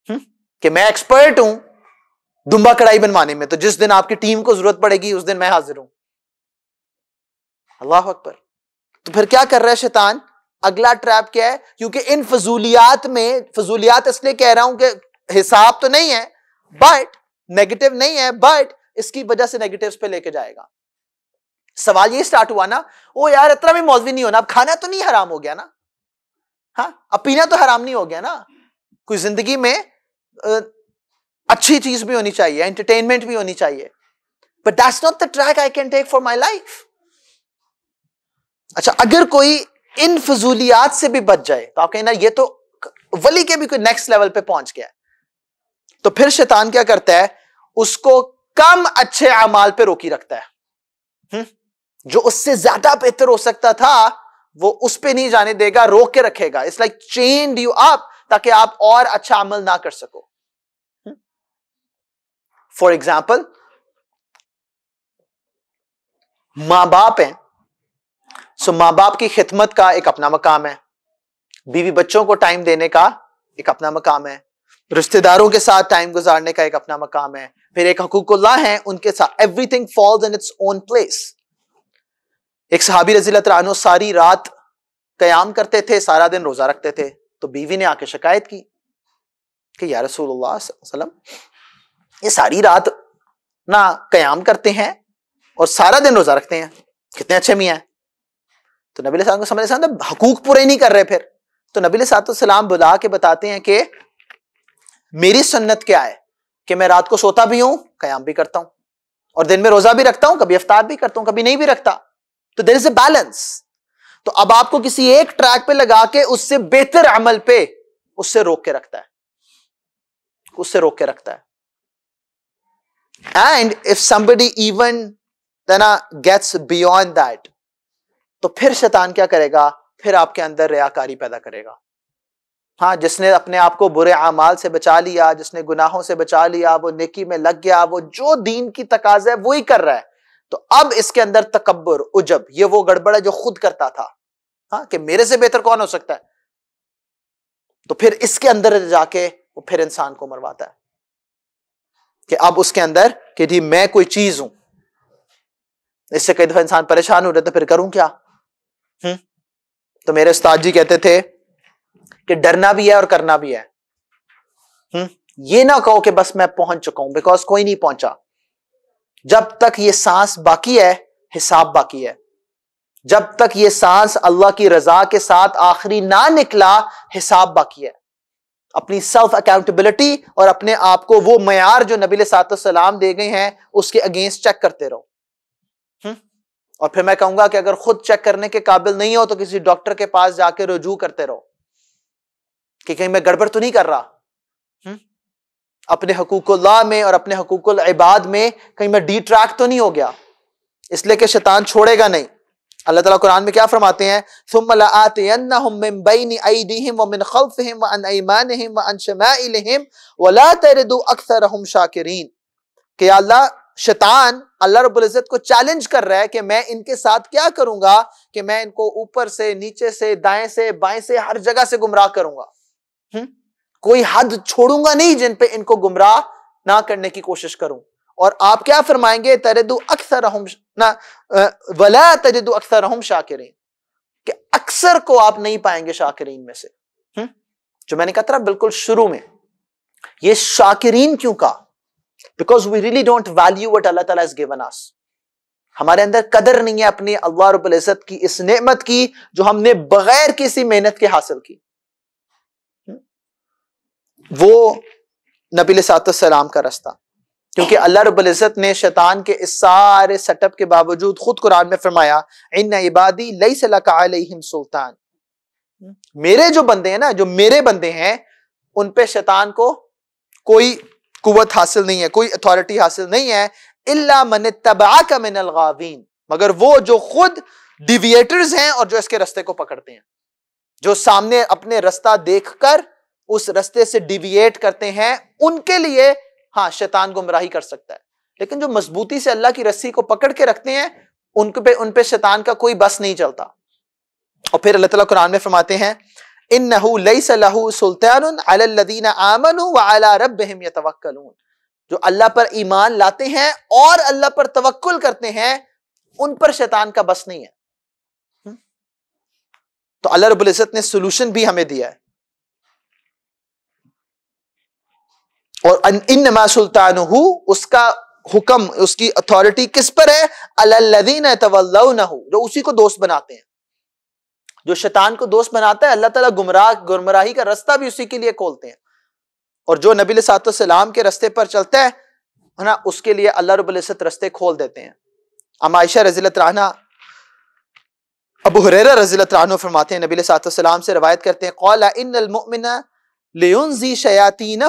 हम्म? कि मैं एक्सपर्ट हूँ दुम्बा कढ़ाई बनवाने में तो जिस दिन आपकी टीम को जरूरत पड़ेगी उस दिन मैं हाजिर हूँ अल्लाह अकबर तो फिर क्या कर रहा है शैतान अगला ट्रैप क्या है क्योंकि इन फजूलियात में फजूलियात इसलिए कह रहा हूं कि हिसाब तो नहीं है बट नेगेटिव नहीं है बट इसकी वजह से नेगेटिव पे लेके जाएगा सवाल ये स्टार्ट हुआ ना ओ यार इतना भी मौजवी नहीं होना अब खाना तो नहीं हराम हो गया ना हाँ अब पीना तो हराम नहीं हो गया ना कोई जिंदगी में अच्छी चीज भी होनी चाहिए एंटरटेनमेंट भी होनी चाहिए but that's not the track I can take for my life अच्छा अगर कोई इन फजूलियात से भी बच जाए तो आप ना ये तो वली के भी कोई नेक्स्ट लेवल पे पहुंच गया तो फिर शैतान क्या करता है उसको कम अच्छे अमाल पे रोकी रखता है हुँ? हम्म? जो उससे ज्यादा बेहतर हो सकता था वो उस पर नहीं जाने देगा रोक के रखेगा it's like chain you up ताकि आप और अच्छा अमल ना कर सको फॉर एग्जाम्पल मां बाप हैं सो माँ बाप की खिदमत का एक अपना मकाम है बीवी बच्चों को टाइम देने का एक अपना मकाम है रिश्तेदारों के साथ टाइम गुजारने का एक अपना मकाम है फिर एक हकूकुल्ला है उनके साथ everything falls in its own place एक सहाबी रजील तरानो सारी रात कयाम करते थे सारा दिन रोजा रखते थे तो बीवी ने आके शिकायत की कि या रसूलुल्लाह ये सारी रात ना कयाम करते हैं और सारा दिन रोजा रखते हैं कितने अच्छे मियाँ हैं तो नबी को समझ हकूक पूरे नहीं कर रहे फिर तो नबी सलाम बुला के बताते हैं कि मेरी सुन्नत क्या है कि मैं रात को सोता भी हूं कयाम भी करता हूं और दिन में रोजा भी रखता हूं कभी अफ्तार भी करता हूं कभी नहीं भी रखता तो देर इज ए बैलेंस तो अब आपको किसी एक ट्रैक पे लगा के उससे बेहतर अमल पे उससे रोक के रखता है उससे रोक के रखता है एंड इफ समबडी इवन देना गेट्स बियॉन्ड दैट तो फिर शैतान क्या करेगा फिर आपके अंदर रयाकारी पैदा करेगा हाँ जिसने अपने आप को बुरे आमाल से बचा लिया जिसने गुनाहों से बचा लिया वो नेकी में लग गया वो जो दीन की तकाज है वो ही कर रहा है तो अब इसके अंदर तकबर उजब ये वो गड़बड़ है जो खुद करता था हाँ कि मेरे से बेहतर कौन हो सकता है तो फिर इसके अंदर जाके वो फिर इंसान को मरवाता है कि अब उसके अंदर कि जी मैं कोई चीज हूं इससे कई दफा इंसान परेशान हो रहे तो फिर करूं क्या हुँ? हम्म। तो मेरे उस्ताद जी कहते थे कि डरना भी है और करना भी है हुँ? हम्म। ये ना कहो कि बस मैं पहुंच चुका हूं बिकॉज कोई नहीं पहुंचा जब तक ये सांस बाकी है हिसाब बाकी है जब तक ये सांस अल्लाह की रजा के साथ आखिरी ना निकला हिसाब बाकी है अपनी सेल्फ अकाउंटेबिलिटी और अपने आप को वो मैार जो नबी सातम दे गए हैं उसके अगेंस्ट चेक करते रहो और फिर मैं कहूंगा कि अगर खुद चेक करने के काबिल नहीं हो तो किसी डॉक्टर के पास जाके रजू करते रहो कि कहीं मैं गड़बड़ तो नहीं कर रहा हुँ? हम्म? अपने हकूकुल्ला में और अपने हकूकुल इबाद में कहीं मैं डी ट्रैक तो नहीं हो गया इसलिए कि शैतान छोड़ेगा नहीं अल्लाह ताला कुरान में क्या फरमाते हैं अल्लाह शैतान अल्लाह रब्बुल इज़्ज़त को चैलेंज कर रहा है कि मैं इनके साथ क्या करूंगा कि मैं इनको ऊपर से नीचे से दाएं से बाएं से हर जगह से गुमराह करूंगा हुँ? हम्म? कोई हद छोड़ूंगा नहीं जिन पे इनको गुमराह ना करने की कोशिश करूं और आप क्या फरमाएंगे तरदु अक्सर ना वला तरदु अक्सर शाकिरीन कि अक्सर को आप नहीं पाएंगे शाकिरीन में से हुँ? हम्म? जो मैंने कहा था बिल्कुल शुरू में ये शाकिरीन क्यों कहा because we really don't value what Allah ताला गिवन अस हमारे अंदर कदर नहीं है अपनी अल्लाह इज़्ज़त की इस नेमत की जो हमने बगैर किसी मेहनत के हासिल की हम्म? वो नबी सलाम का रास्ता क्योंकि अल्लाह इज़्ज़त ने शैतान के इस सारे सेटअप के बावजूद खुद कुरान में फरमाया इन इबादी लई सलाम सुल्तान हम्म? मेरे जो बंदे हैं ना जो मेरे बंदे हैं उन पे शैतान को कोई कुत हासिल नहीं है कोई अथॉरिटी हासिल नहीं है इल्ला मन तबाह का मिन अलगावीन मगर वो जो खुद डिविएटर्स हैं और जो इसके रस्ते को पकड़ते हैं जो सामने अपने रास्ता देखकर उस रस्ते से डिविएट करते हैं उनके लिए हाँ शैतान गुमराही कर सकता है लेकिन जो मजबूती से अल्लाह की रस्सी को पकड़ के रखते हैं उनके पे उन पे शैतान का कोई बस नहीं चलता और फिर अल्लाह तला कुरान में फरमाते हैं इन नहू लई सलहू सुल्तान आमन जो अल्लाह पर ईमान लाते हैं और अल्लाह पर तवक्ल करते हैं उन पर शैतान का बस नहीं है तो अल्लाह रबुल्ज़त ने सोल्यूशन भी हमें दिया है और इन नमा सुल्तान उसका हुक्म उसकी अथॉरिटी किस पर है अल्लादीन तवल्लू जो उसी को दोस्त बनाते हैं जो शैतान को दोस्त बनाता है अल्लाह ताला गुमराह गुमराही का रास्ता भी उसी के लिए खोलते हैं और जो नबी सलाम के रस्ते पर चलता है ना उसके लिए अल्लाह रबुल्ज़त रस्ते खोल देते हैं अमायशा रजीलत राना अबू हुररा रजीलत रानो फरमाते हैं नबी सलाम से रवायत करते हैं कौला इनमिन लेनजी शयातीन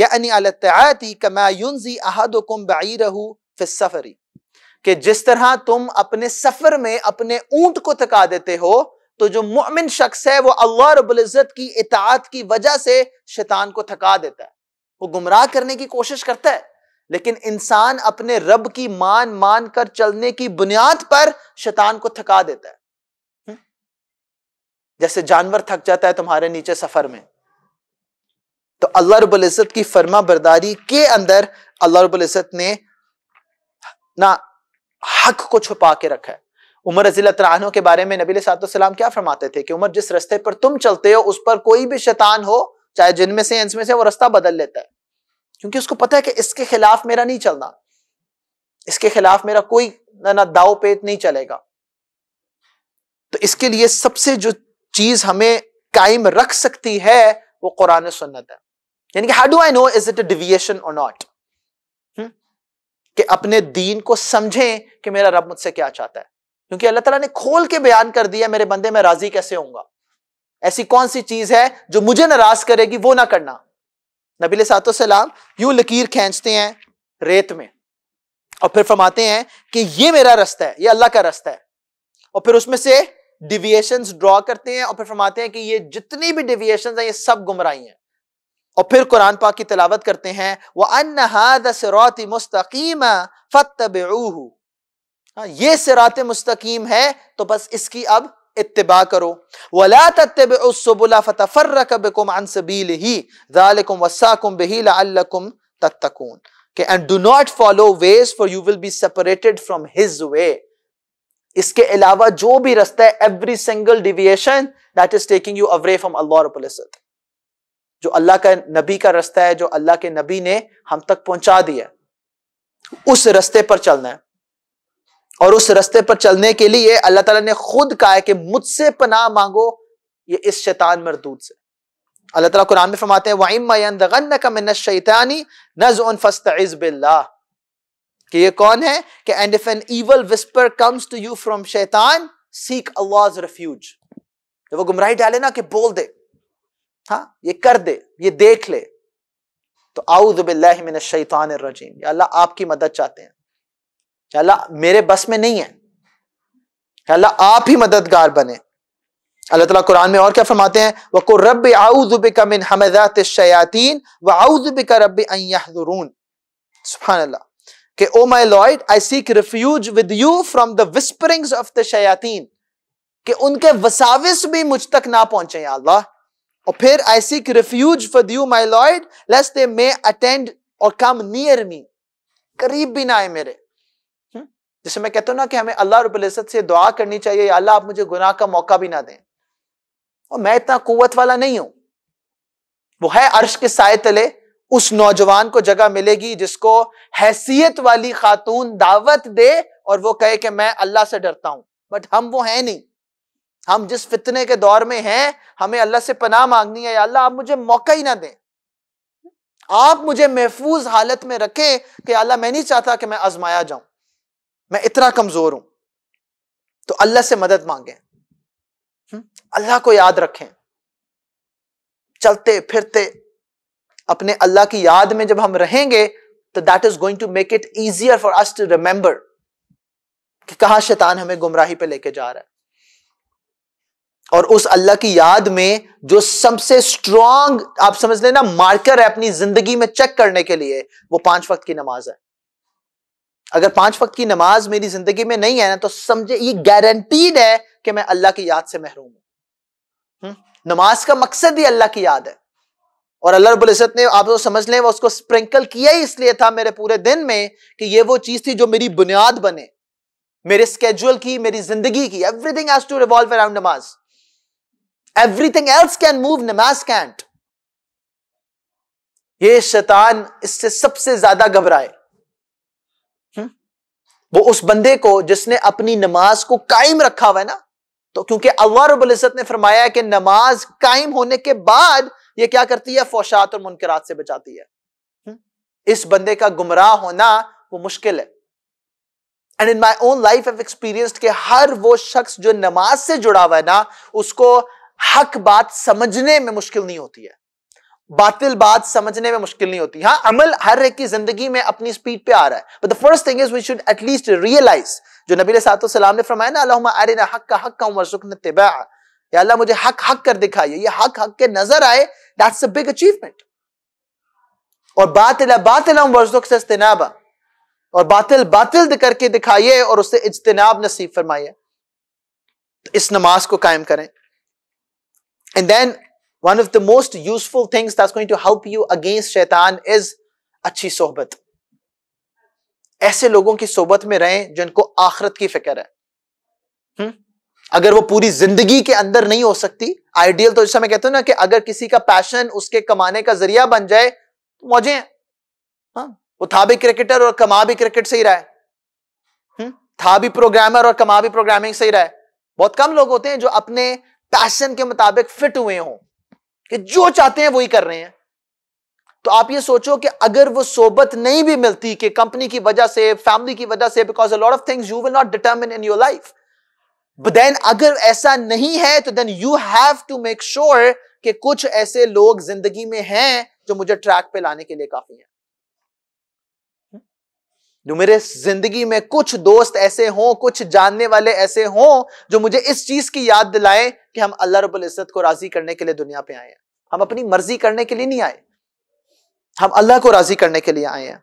यानी कमायुनजी अहदुकुम बईरहू फिसफरी कि जिस तरह तुम अपने सफर में अपने ऊंट को थका देते हो तो जो मुमिन शख्स है वो अल्लाह रबुल्ज़त की इतात की वजह से शैतान को थका देता है वो गुमराह करने की कोशिश करता है लेकिन इंसान अपने रब की मान मान कर चलने की बुनियाद पर शैतान को थका देता है जैसे जानवर थक जाता है तुम्हारे नीचे सफर में तो अल्लाह रबुल्ज़त की फर्मा बरदारी के अंदर अल्लाह रबुल्ज़त ने ना हक को छुपा के रखा है उमर रजील के बारे में नबी सलाम क्या फरमाते थे कि उमर जिस रस्ते पर तुम चलते हो उस पर कोई भी शैतान हो चाहे जिनमें से इनमें से वो रास्ता बदल लेता है क्योंकि उसको पता है कि इसके खिलाफ मेरा नहीं चलना इसके खिलाफ मेरा कोई ना दाव पेट नहीं चलेगा तो इसके लिए सबसे जो चीज हमें कायम रख सकती है वो कुरान सुन्नत है यानी कि how do I know is it a deviation और नॉट कि अपने दीन को समझें कि मेरा रब मुझसे क्या चाहता है क्योंकि अल्लाह तला ने खोल के बयान कर दिया मेरे बंदे में राजी कैसे होऊंगा ऐसी कौन सी चीज है जो मुझे नाराज करेगी वो ना करना नबीले सलाम यूं लकीर खींचते हैं रेत में और फिर फरमाते हैं कि ये मेरा रास्ता है ये अल्लाह का रास्ता है और फिर उसमें से डिविएशन ड्रॉ करते हैं और फिर फरमाते हैं कि ये जितनी भी डिविएशन हैं ये सब गुमराही हैं और फिर कुरान पाक की तलावत करते हैं वह अन मुस्तकीम फ़तबू हाँ, ये सिरात मुस्तकीम है तो बस इसकी अब इतबा करो वला फ्रॉम हिज वे इसके अलावा जो भी रास्ता है every single deviation that is taking you away from Allah रब्बुल इज्जत जो अल्लाह का नबी का रास्ता है जो अल्लाह के नबी ने हम तक पहुंचा दिया उस रास्ते पर चलना है और उस रस्ते पर चलने के लिए अल्लाह ताला ने खुद कहा है कि मुझसे पनाह मांगो ये इस शैतान मरदूत से अल्लाह ताला कुरान में फरमाते हैं वाइम शैतानी नज़ फस्तइज़ बिल्लाह कि ये कौन है कि and if an evil whisper comes to you from शैतान सीक अल्लाह रिफ्यूज जब वो गुमराही डाले ना कि बोल दे हाँ ये कर दे ये देख ले तो आउदबिल्लिन शैतान रजीम अल्लाह आपकी मदद चाहते हैं अल्लाह मेरे बस में नहीं है अल्लाह आप ही मददगार बने अल्लाह तला कुरान में और क्या फरमाते हैं वको रब आउजुबिका मिन हमजात शयातीन व आउजुबिका रब अयहरून सुबहानल्लाह के O my lord I seek refuge with you from the whispering of the शयातीन के उनके वसाविस भी मुझ तक ना पहुंचे अल्लाह और फिर I seek refuge for you my lord lest they may attend और कम नियर मी करीब भी ना आए मेरे जैसे मैं कहता हूँ ना कि हमें अल्लाह रब से दुआ करनी चाहिए अल्लाह आप मुझे गुनाह का मौका भी ना दें और मैं इतना कुत वाला नहीं हूं वो है अर्श के साय तले उस नौजवान को जगह मिलेगी जिसको हैसियत वाली खातून दावत दे और वो कहे कि मैं अल्लाह से डरता हूं बट हम वो हैं नहीं हम जिस फितने के दौर में हैं हमें अल्लाह से पनाह मांगनी है अल्लाह आप मुझे मौका ही ना दें आप मुझे महफूज हालत में रखें कि अल्लाह मैं नहीं चाहता कि मैं आजमाया जाऊं मैं इतना कमजोर हूं तो अल्लाह से मदद मांगे हम्म? अल्लाह को याद रखें चलते फिरते अपने अल्लाह की याद में जब हम रहेंगे तो that is going to make it easier for us to remember कि कहा शैतान हमें गुमराही पे लेके जा रहा है और उस अल्लाह की याद में जो सबसे स्ट्रांग आप समझ लेना मार्कर है अपनी जिंदगी में चेक करने के लिए वो पांच वक्त की नमाज है अगर पांच वक्त की नमाज मेरी जिंदगी में नहीं है ना तो समझे ये गारंटीड है कि मैं अल्लाह की याद से महरूम हूं हम्म? नमाज का मकसद ही अल्लाह की याद है और अल्लाह रबुल्जत ने आप तो समझ लें वो उसको स्प्रिंकल किया ही इसलिए था मेरे पूरे दिन में कि ये वो चीज़ थी जो मेरी बुनियाद बने मेरे स्केजुअल की मेरी जिंदगी की everything has to revolve around नमाज एवरीथिंग एल्स कैन मूव नमाज कैंट ये शैतान इससे सबसे ज्यादा घबराए वो उस बंदे को जिसने अपनी नमाज को कायम रखा हुआ है ना तो क्योंकि अल्लाह रबुल्जत ने फरमाया कि नमाज कायम होने के बाद ये क्या करती है फौशात और मुनकरात से बचाती है इस बंदे का गुमराह होना वो मुश्किल है and in my own life एफ एक्सपीरियंस के हर वो शख्स जो नमाज से जुड़ा हुआ है ना उसको हक बात समझने में मुश्किल नहीं होती है बातिल बात समझने में मुश्किल नहीं होती हाँ अमल हर एक की जिंदगी में अपनी स्पीड पे आ रहा है but the first thing is we should at least realize जो नबी सलाम ने फरमाया ना अरिना हक का हक का वरसुकन तिबा या अल्लाह मुझे हक हक कर दिखाइए ये हक हक के नजर आए दैट्स अ बिग अचीवमेंट और बातिल बातिल वर्जुक से इजतनाबा और बातिल बातिल करके दिखाइए और उससे इज्तनाब नसीब फरमाइए तो इस नमाज को कायम करें and then One of the most useful things that's going to help you against शैतान is अच्छी सोहबत ऐसे लोगों की सोबत में रहें जिनको आखरत की फिक्र है हुँ? हम्म? अगर वो पूरी जिंदगी के अंदर नहीं हो सकती आइडियल तो जैसा मैं कहता हूं ना कि अगर किसी का पैशन उसके कमाने का जरिया बन जाए तो मौजे हाँ वो था भी क्रिकेटर और कमा भी क्रिकेट से ही रहा है हुँ? हम्म? था भी प्रोग्रामर और कमा भी प्रोग्रामिंग से ही रहा है बहुत कम लोग होते हैं जो अपने पैशन के मुताबिक फिट हुए हों कि जो चाहते हैं वही कर रहे हैं तो आप ये सोचो कि अगर वो सोबत नहीं भी मिलती कि कंपनी की वजह से फैमिली की वजह से because a lot of things you will not determine in your life then अगर ऐसा नहीं है तो then you have to make sure कि कुछ ऐसे लोग जिंदगी में हैं जो मुझे ट्रैक पे लाने के लिए काफी हैं जो मेरे जिंदगी में कुछ दोस्त ऐसे हों कुछ जानने वाले ऐसे हों जो मुझे इस चीज की याद दिलाएं कि हम अल्लाह रबुल इज़्ज़त को राजी करने के लिए दुनिया पे आए हैं हम अपनी मर्जी करने के लिए नहीं आए हम अल्लाह को राजी करने के लिए आए हैं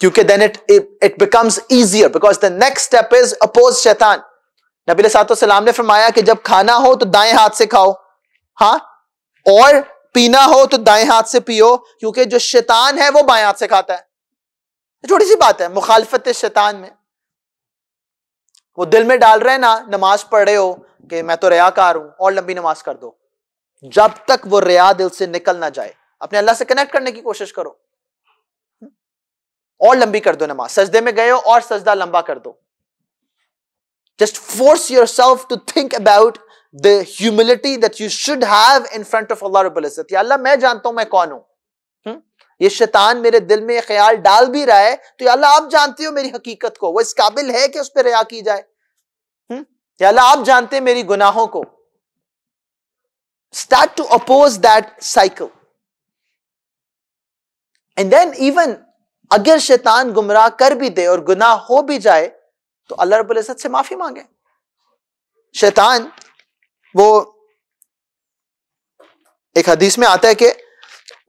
क्योंकि then it it becomes easier because the next step is oppose शैतान नबी सलाम ने फरमाया कि जब खाना हो तो दाएं हाथ से खाओ हाँ और पीना हो तो दाएं हाथ से पियो क्योंकि जो शैतान है वो बाएं हाथ से खाता है छोटी सी बात है मुखालफत शैतान में वो दिल में डाल रहे हैं ना नमाज पढ़ रहे हो कि मैं तो रयाकार हूं और लंबी नमाज कर दो जब तक वो रिया दिल से निकल ना जाए अपने अल्लाह से कनेक्ट करने की कोशिश करो और लंबी कर दो नमाज सजदे में गए हो और सजदा लंबा कर दो just force yourself to think about the humility that you should have in front of Allah रबुल्जत अल्लाह मैं जानता हूं मैं कौन हूं हम्म? ये शैतान मेरे दिल में ये ख्याल डाल भी रहा है तो अल्लाह आप जानते हो मेरी हकीकत को वो इस काबिल है कि उस पर रिया की जाए हम्म? अल्लाह आप जानते हैं मेरी गुनाहों को start to oppose that cycle. And then even अगर शैतान गुमराह कर भी दे और गुनाह हो भी जाए तो अल्लाह रब्बुल इज़्ज़त से माफी मांगे शैतान वो एक हदीस में आता है कि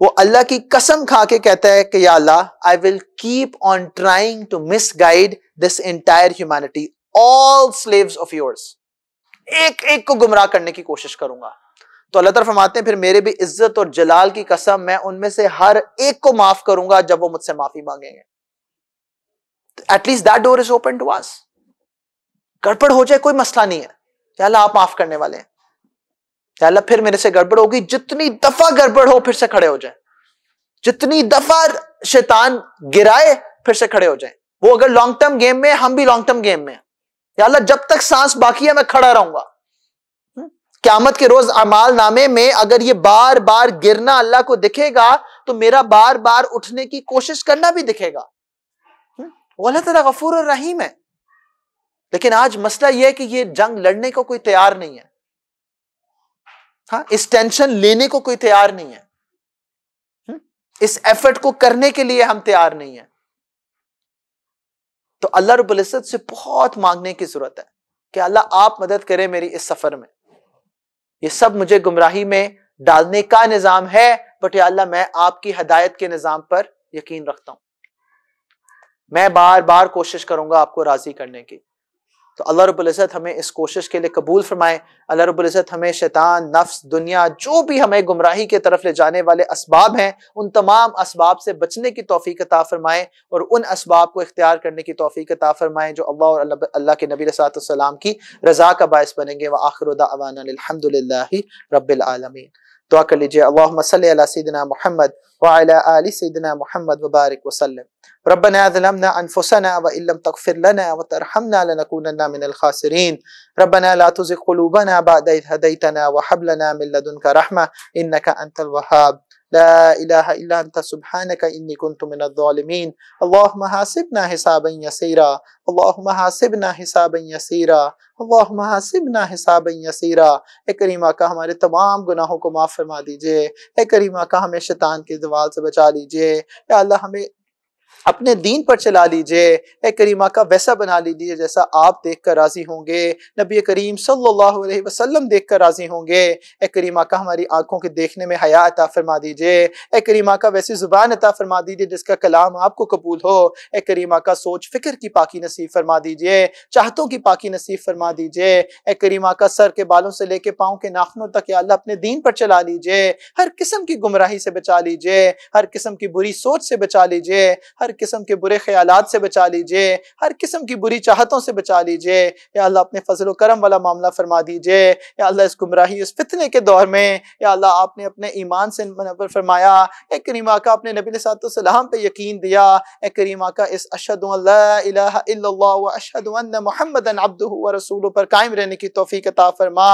वो अल्लाह की कसम खा के कहता है कि या Allah I will keep on trying to misguide this entire humanity all slaves of yours एक एक को गुमराह करने की कोशिश करूंगा तो अल्लाह तरफ फरमाते हैं फिर मेरे भी इज्जत और जलाल की कसम मैं उनमें से हर एक को माफ करूंगा जब वो मुझसे माफी मांगेंगे at least that door is open to us गड़बड़ हो जाए कोई मसला नहीं है अल्लाह आप माफ करने वाले हैं अल्लाह फिर मेरे से गड़बड़ होगी जितनी दफा गड़बड़ हो फिर से खड़े हो जाए जितनी दफा शैतान गिराए फिर से खड़े हो जाए वो अगर लॉन्ग टर्म गेम में हम भी लॉन्ग टर्म गेम में या जब तक सांस बाकी है मैं खड़ा रहूंगा क्यामत के रोज अमाल नामे में अगर ये बार बार गिरना अल्लाह को दिखेगा तो मेरा बार बार उठने की कोशिश करना भी दिखेगा अल्लाह तला गफूर और रहीम है लेकिन आज मसला यह है कि ये जंग लड़ने को कोई तैयार नहीं है हाँ इस टेंशन लेने को कोई तैयार नहीं है इस एफर्ट को करने के लिए हम तैयार नहीं है तो अल्लाह रबुल्जत से बहुत मांगने की जरूरत है कि अल्लाह आप मदद करें मेरी इस सफर में ये सब मुझे गुमराही में डालने का निज़ाम है बट अल्लाह मैं आपकी हदायत के निज़ाम पर यकीन रखता हूँ मैं बार बार कोशिश करूंगा आपको राज़ी करने की तो अल्लाह रब्ज़त हमें इस कोशिश के लिए कबूल फरमाए अल्लाह रब्ज़त हमें शैतान नफ्स दुनिया जो भी हमें गुमराही के तरफ ले जाने वाले इसबाब हैं उन तमाम इसबाब से बचने की तोफ़ी अता फ़रमाए और उन इसबाब को इख्तियार करने की तोफ़ी अता फ़रमाए जो अल्लाह और अल्लाह के नबी रसातम की रज़ा का बायस बनेंगे व आखिरदावानलहमदिल्ला रबालमीन दुआ कर लीजिए अल्लाह मसल सदना महमद वाल सदना महमद वबारक वसलम ربنا ظلمنا أنفسنا وإن لم تغفر لنا وترحمنا لنكونن من الخاسرين ربنا لا تزغ قلوبنا بعد إذ هديتنا وهب لنا من لدنك رحمة إنك أنت الوهاب لا إله إلا أنت سبحانك إني كنت من الظالمين اللهم حاسبنا حسابا يسيرا اللهم حاسبنا حسابا يسيرا اللهم حاسبنا حسابا يسيرا اے کریمہ کا ہمارے تمام گناہوں کو معاف فرما دیجئے اے کریمہ کا ہمیں شیطان کے دوال سے بچا لیجئے یا اللہ ہمیں अपने दीन पर चला लीजिए ए करीमा का वैसा बना लीजिए जैसा आप देख कर राज़ी होंगे नबी करीम सल्लल्लाहु अलैहि वसल्लम देख कर राज़ी होंगे ए करीमा का हमारी आंखों के देखने में हया अता फरमा दीजिए ए करीमा का वैसी ज़ुबान अता फरमा दीजिए जिसका कलाम आपको कबूल हो ए करीमा का सोच फ़िक्र की पाकि नसीब फरमा दीजिए चाहतों की पाकि नसीब फरमा दीजिए ए करीमा का सर के बालों से लेके पाओं के नाखनों तक या अल्लाह अपने दीन पर चला लीजिए हर किस्म की गुमराही से बचा लीजिए हर किस्म की बुरी सोच से बचा लीजिए हर किस्म के बुरे ख्याल से बचा लीजिए हर किस्म की बुरी चाहतों से बचा लीजिए या अल्लाह अपने फजल करम वाला मामला फरमा दीजिए या अल्लाह इस गुमराही इस फितने के दौर में या अल्लाह आपने अपने ईमान से मनवर फरमाया ए करीमा का अपने नबी सलाम पर यकीन दिया ए करीमा का इस अशद मोहम्मद अब्दू व रसूल पर कायम रहने की तोफ़ी अता फरमा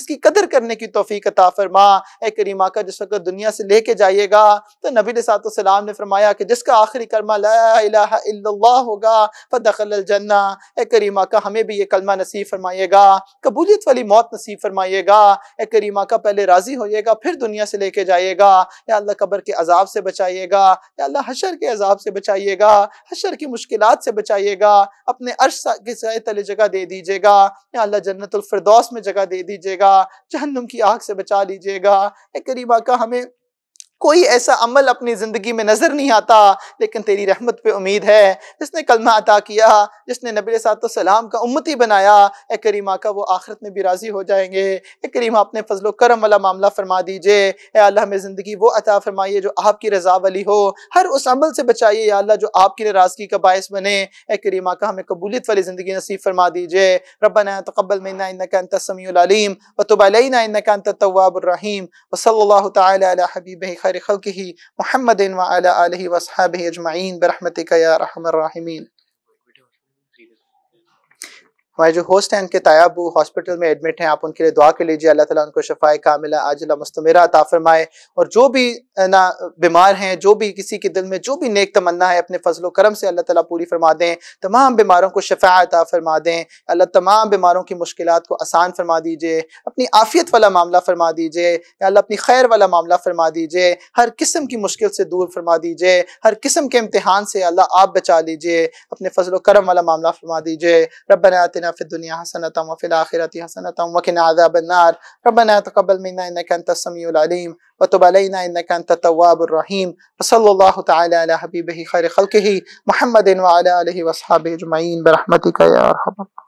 इसकी कदर करने की तोफ़ी अता फरमा ए करीमा का जिस वक्त दुनिया से लेके जाइएगा तो नबी सलाम ने फरमाया कि जिसका आखिरी करमा कलमा ला होगा फ़दखल जन्ना ए करीमा का हमें भी ये कलमा नसीब फरमाइएगा कबूलियत वाली मौत नसीब फरमाइएगा ए करीमा का पहले राज़ी होइएगा फिर दुनिया से लेके जाइएगा या अल्लाह कब्र के अजाब से बचाइएगा या अल्लाह हशर के अजाब से बचाइएगा हशर की मुश्किल से बचाइएगा अपने अर्श के साय तले जगह दे दीजिएगा या अल्लाह जन्नतफरदौस में जगह दे दीजिएगा जहन्नुम की आग से बचा लीजिएगा ए करीमा का हमें कोई ऐसा अमल अपनी ज़िंदगी में नज़र नहीं आता लेकिन तेरी रहमत पे उम्मीद है जिसने कलमा अदा किया जिसने नबी सलाम का उम्मती बनाया ए करीमा का वो आखिरत में भी राज़ी हो जाएंगे ए करीमा अपने फजलो करम वाला मामला फरमा दीजिए अल्लाह हमें ज़िंदगी वो अता फरमाइए जो आपकी रजा वाली हो हर उस अमल से बचाइए या अल्लाह जो आपकी नाराज़गी का बायस बने ए करीमा का हमें कबूलियत वाली ज़िंदगी नसीब फरमा दीजिए रबना तकबल मना इनका समीम वतुबलना इनका तवाबरहीम वसल तबीब خير خلقه محمد وعلى آله وصحابه أجمعين برحمتك يا أرحم الراحمين हमारे जो होस्ट हैं उनके तायाब हॉस्पिटल में एडमिट हैं आप उनके लिए दुआ कर लीजिए अल्लाह ताला उनको शफाए कामिला आजिला मुस्तमरा अता फरमाए और जो भी ना बीमार हैं जो भी किसी के दिल में जो भी नेक तमन्ना है अपने फजलो करम से अल्लाह ताला पूरी फरमा दें तमाम बीमारों को शफा अता फरमा दें अल्लाह तमाम बीमारों की मुश्किल को आसान फरमा दीजिए अपनी आफियत वाला मामला फरमा दीजिए अल्लाह अपनी खैर वाला मामला फरमा दीजिए हर किस्म की मुश्किल से दूर फरमा दीजिए हर किस्म के इम्तहान से अल्लाह आप बचा लीजिए अपने फजलो करम वाला मामला फरमा दीजिए रबना آتنا في الدنيا حسنة وفي الآخرة حسنة وقنا عذاب النار ربنا تقبل منا إنك أنت السميع العليم وتب علينا إنك أنت التواب الرحيم وصلى الله تعالى على حبيبه خير خلقه محمد وعلى آله وأصحابه أجمعين برحمتك يا أرحم الراحمين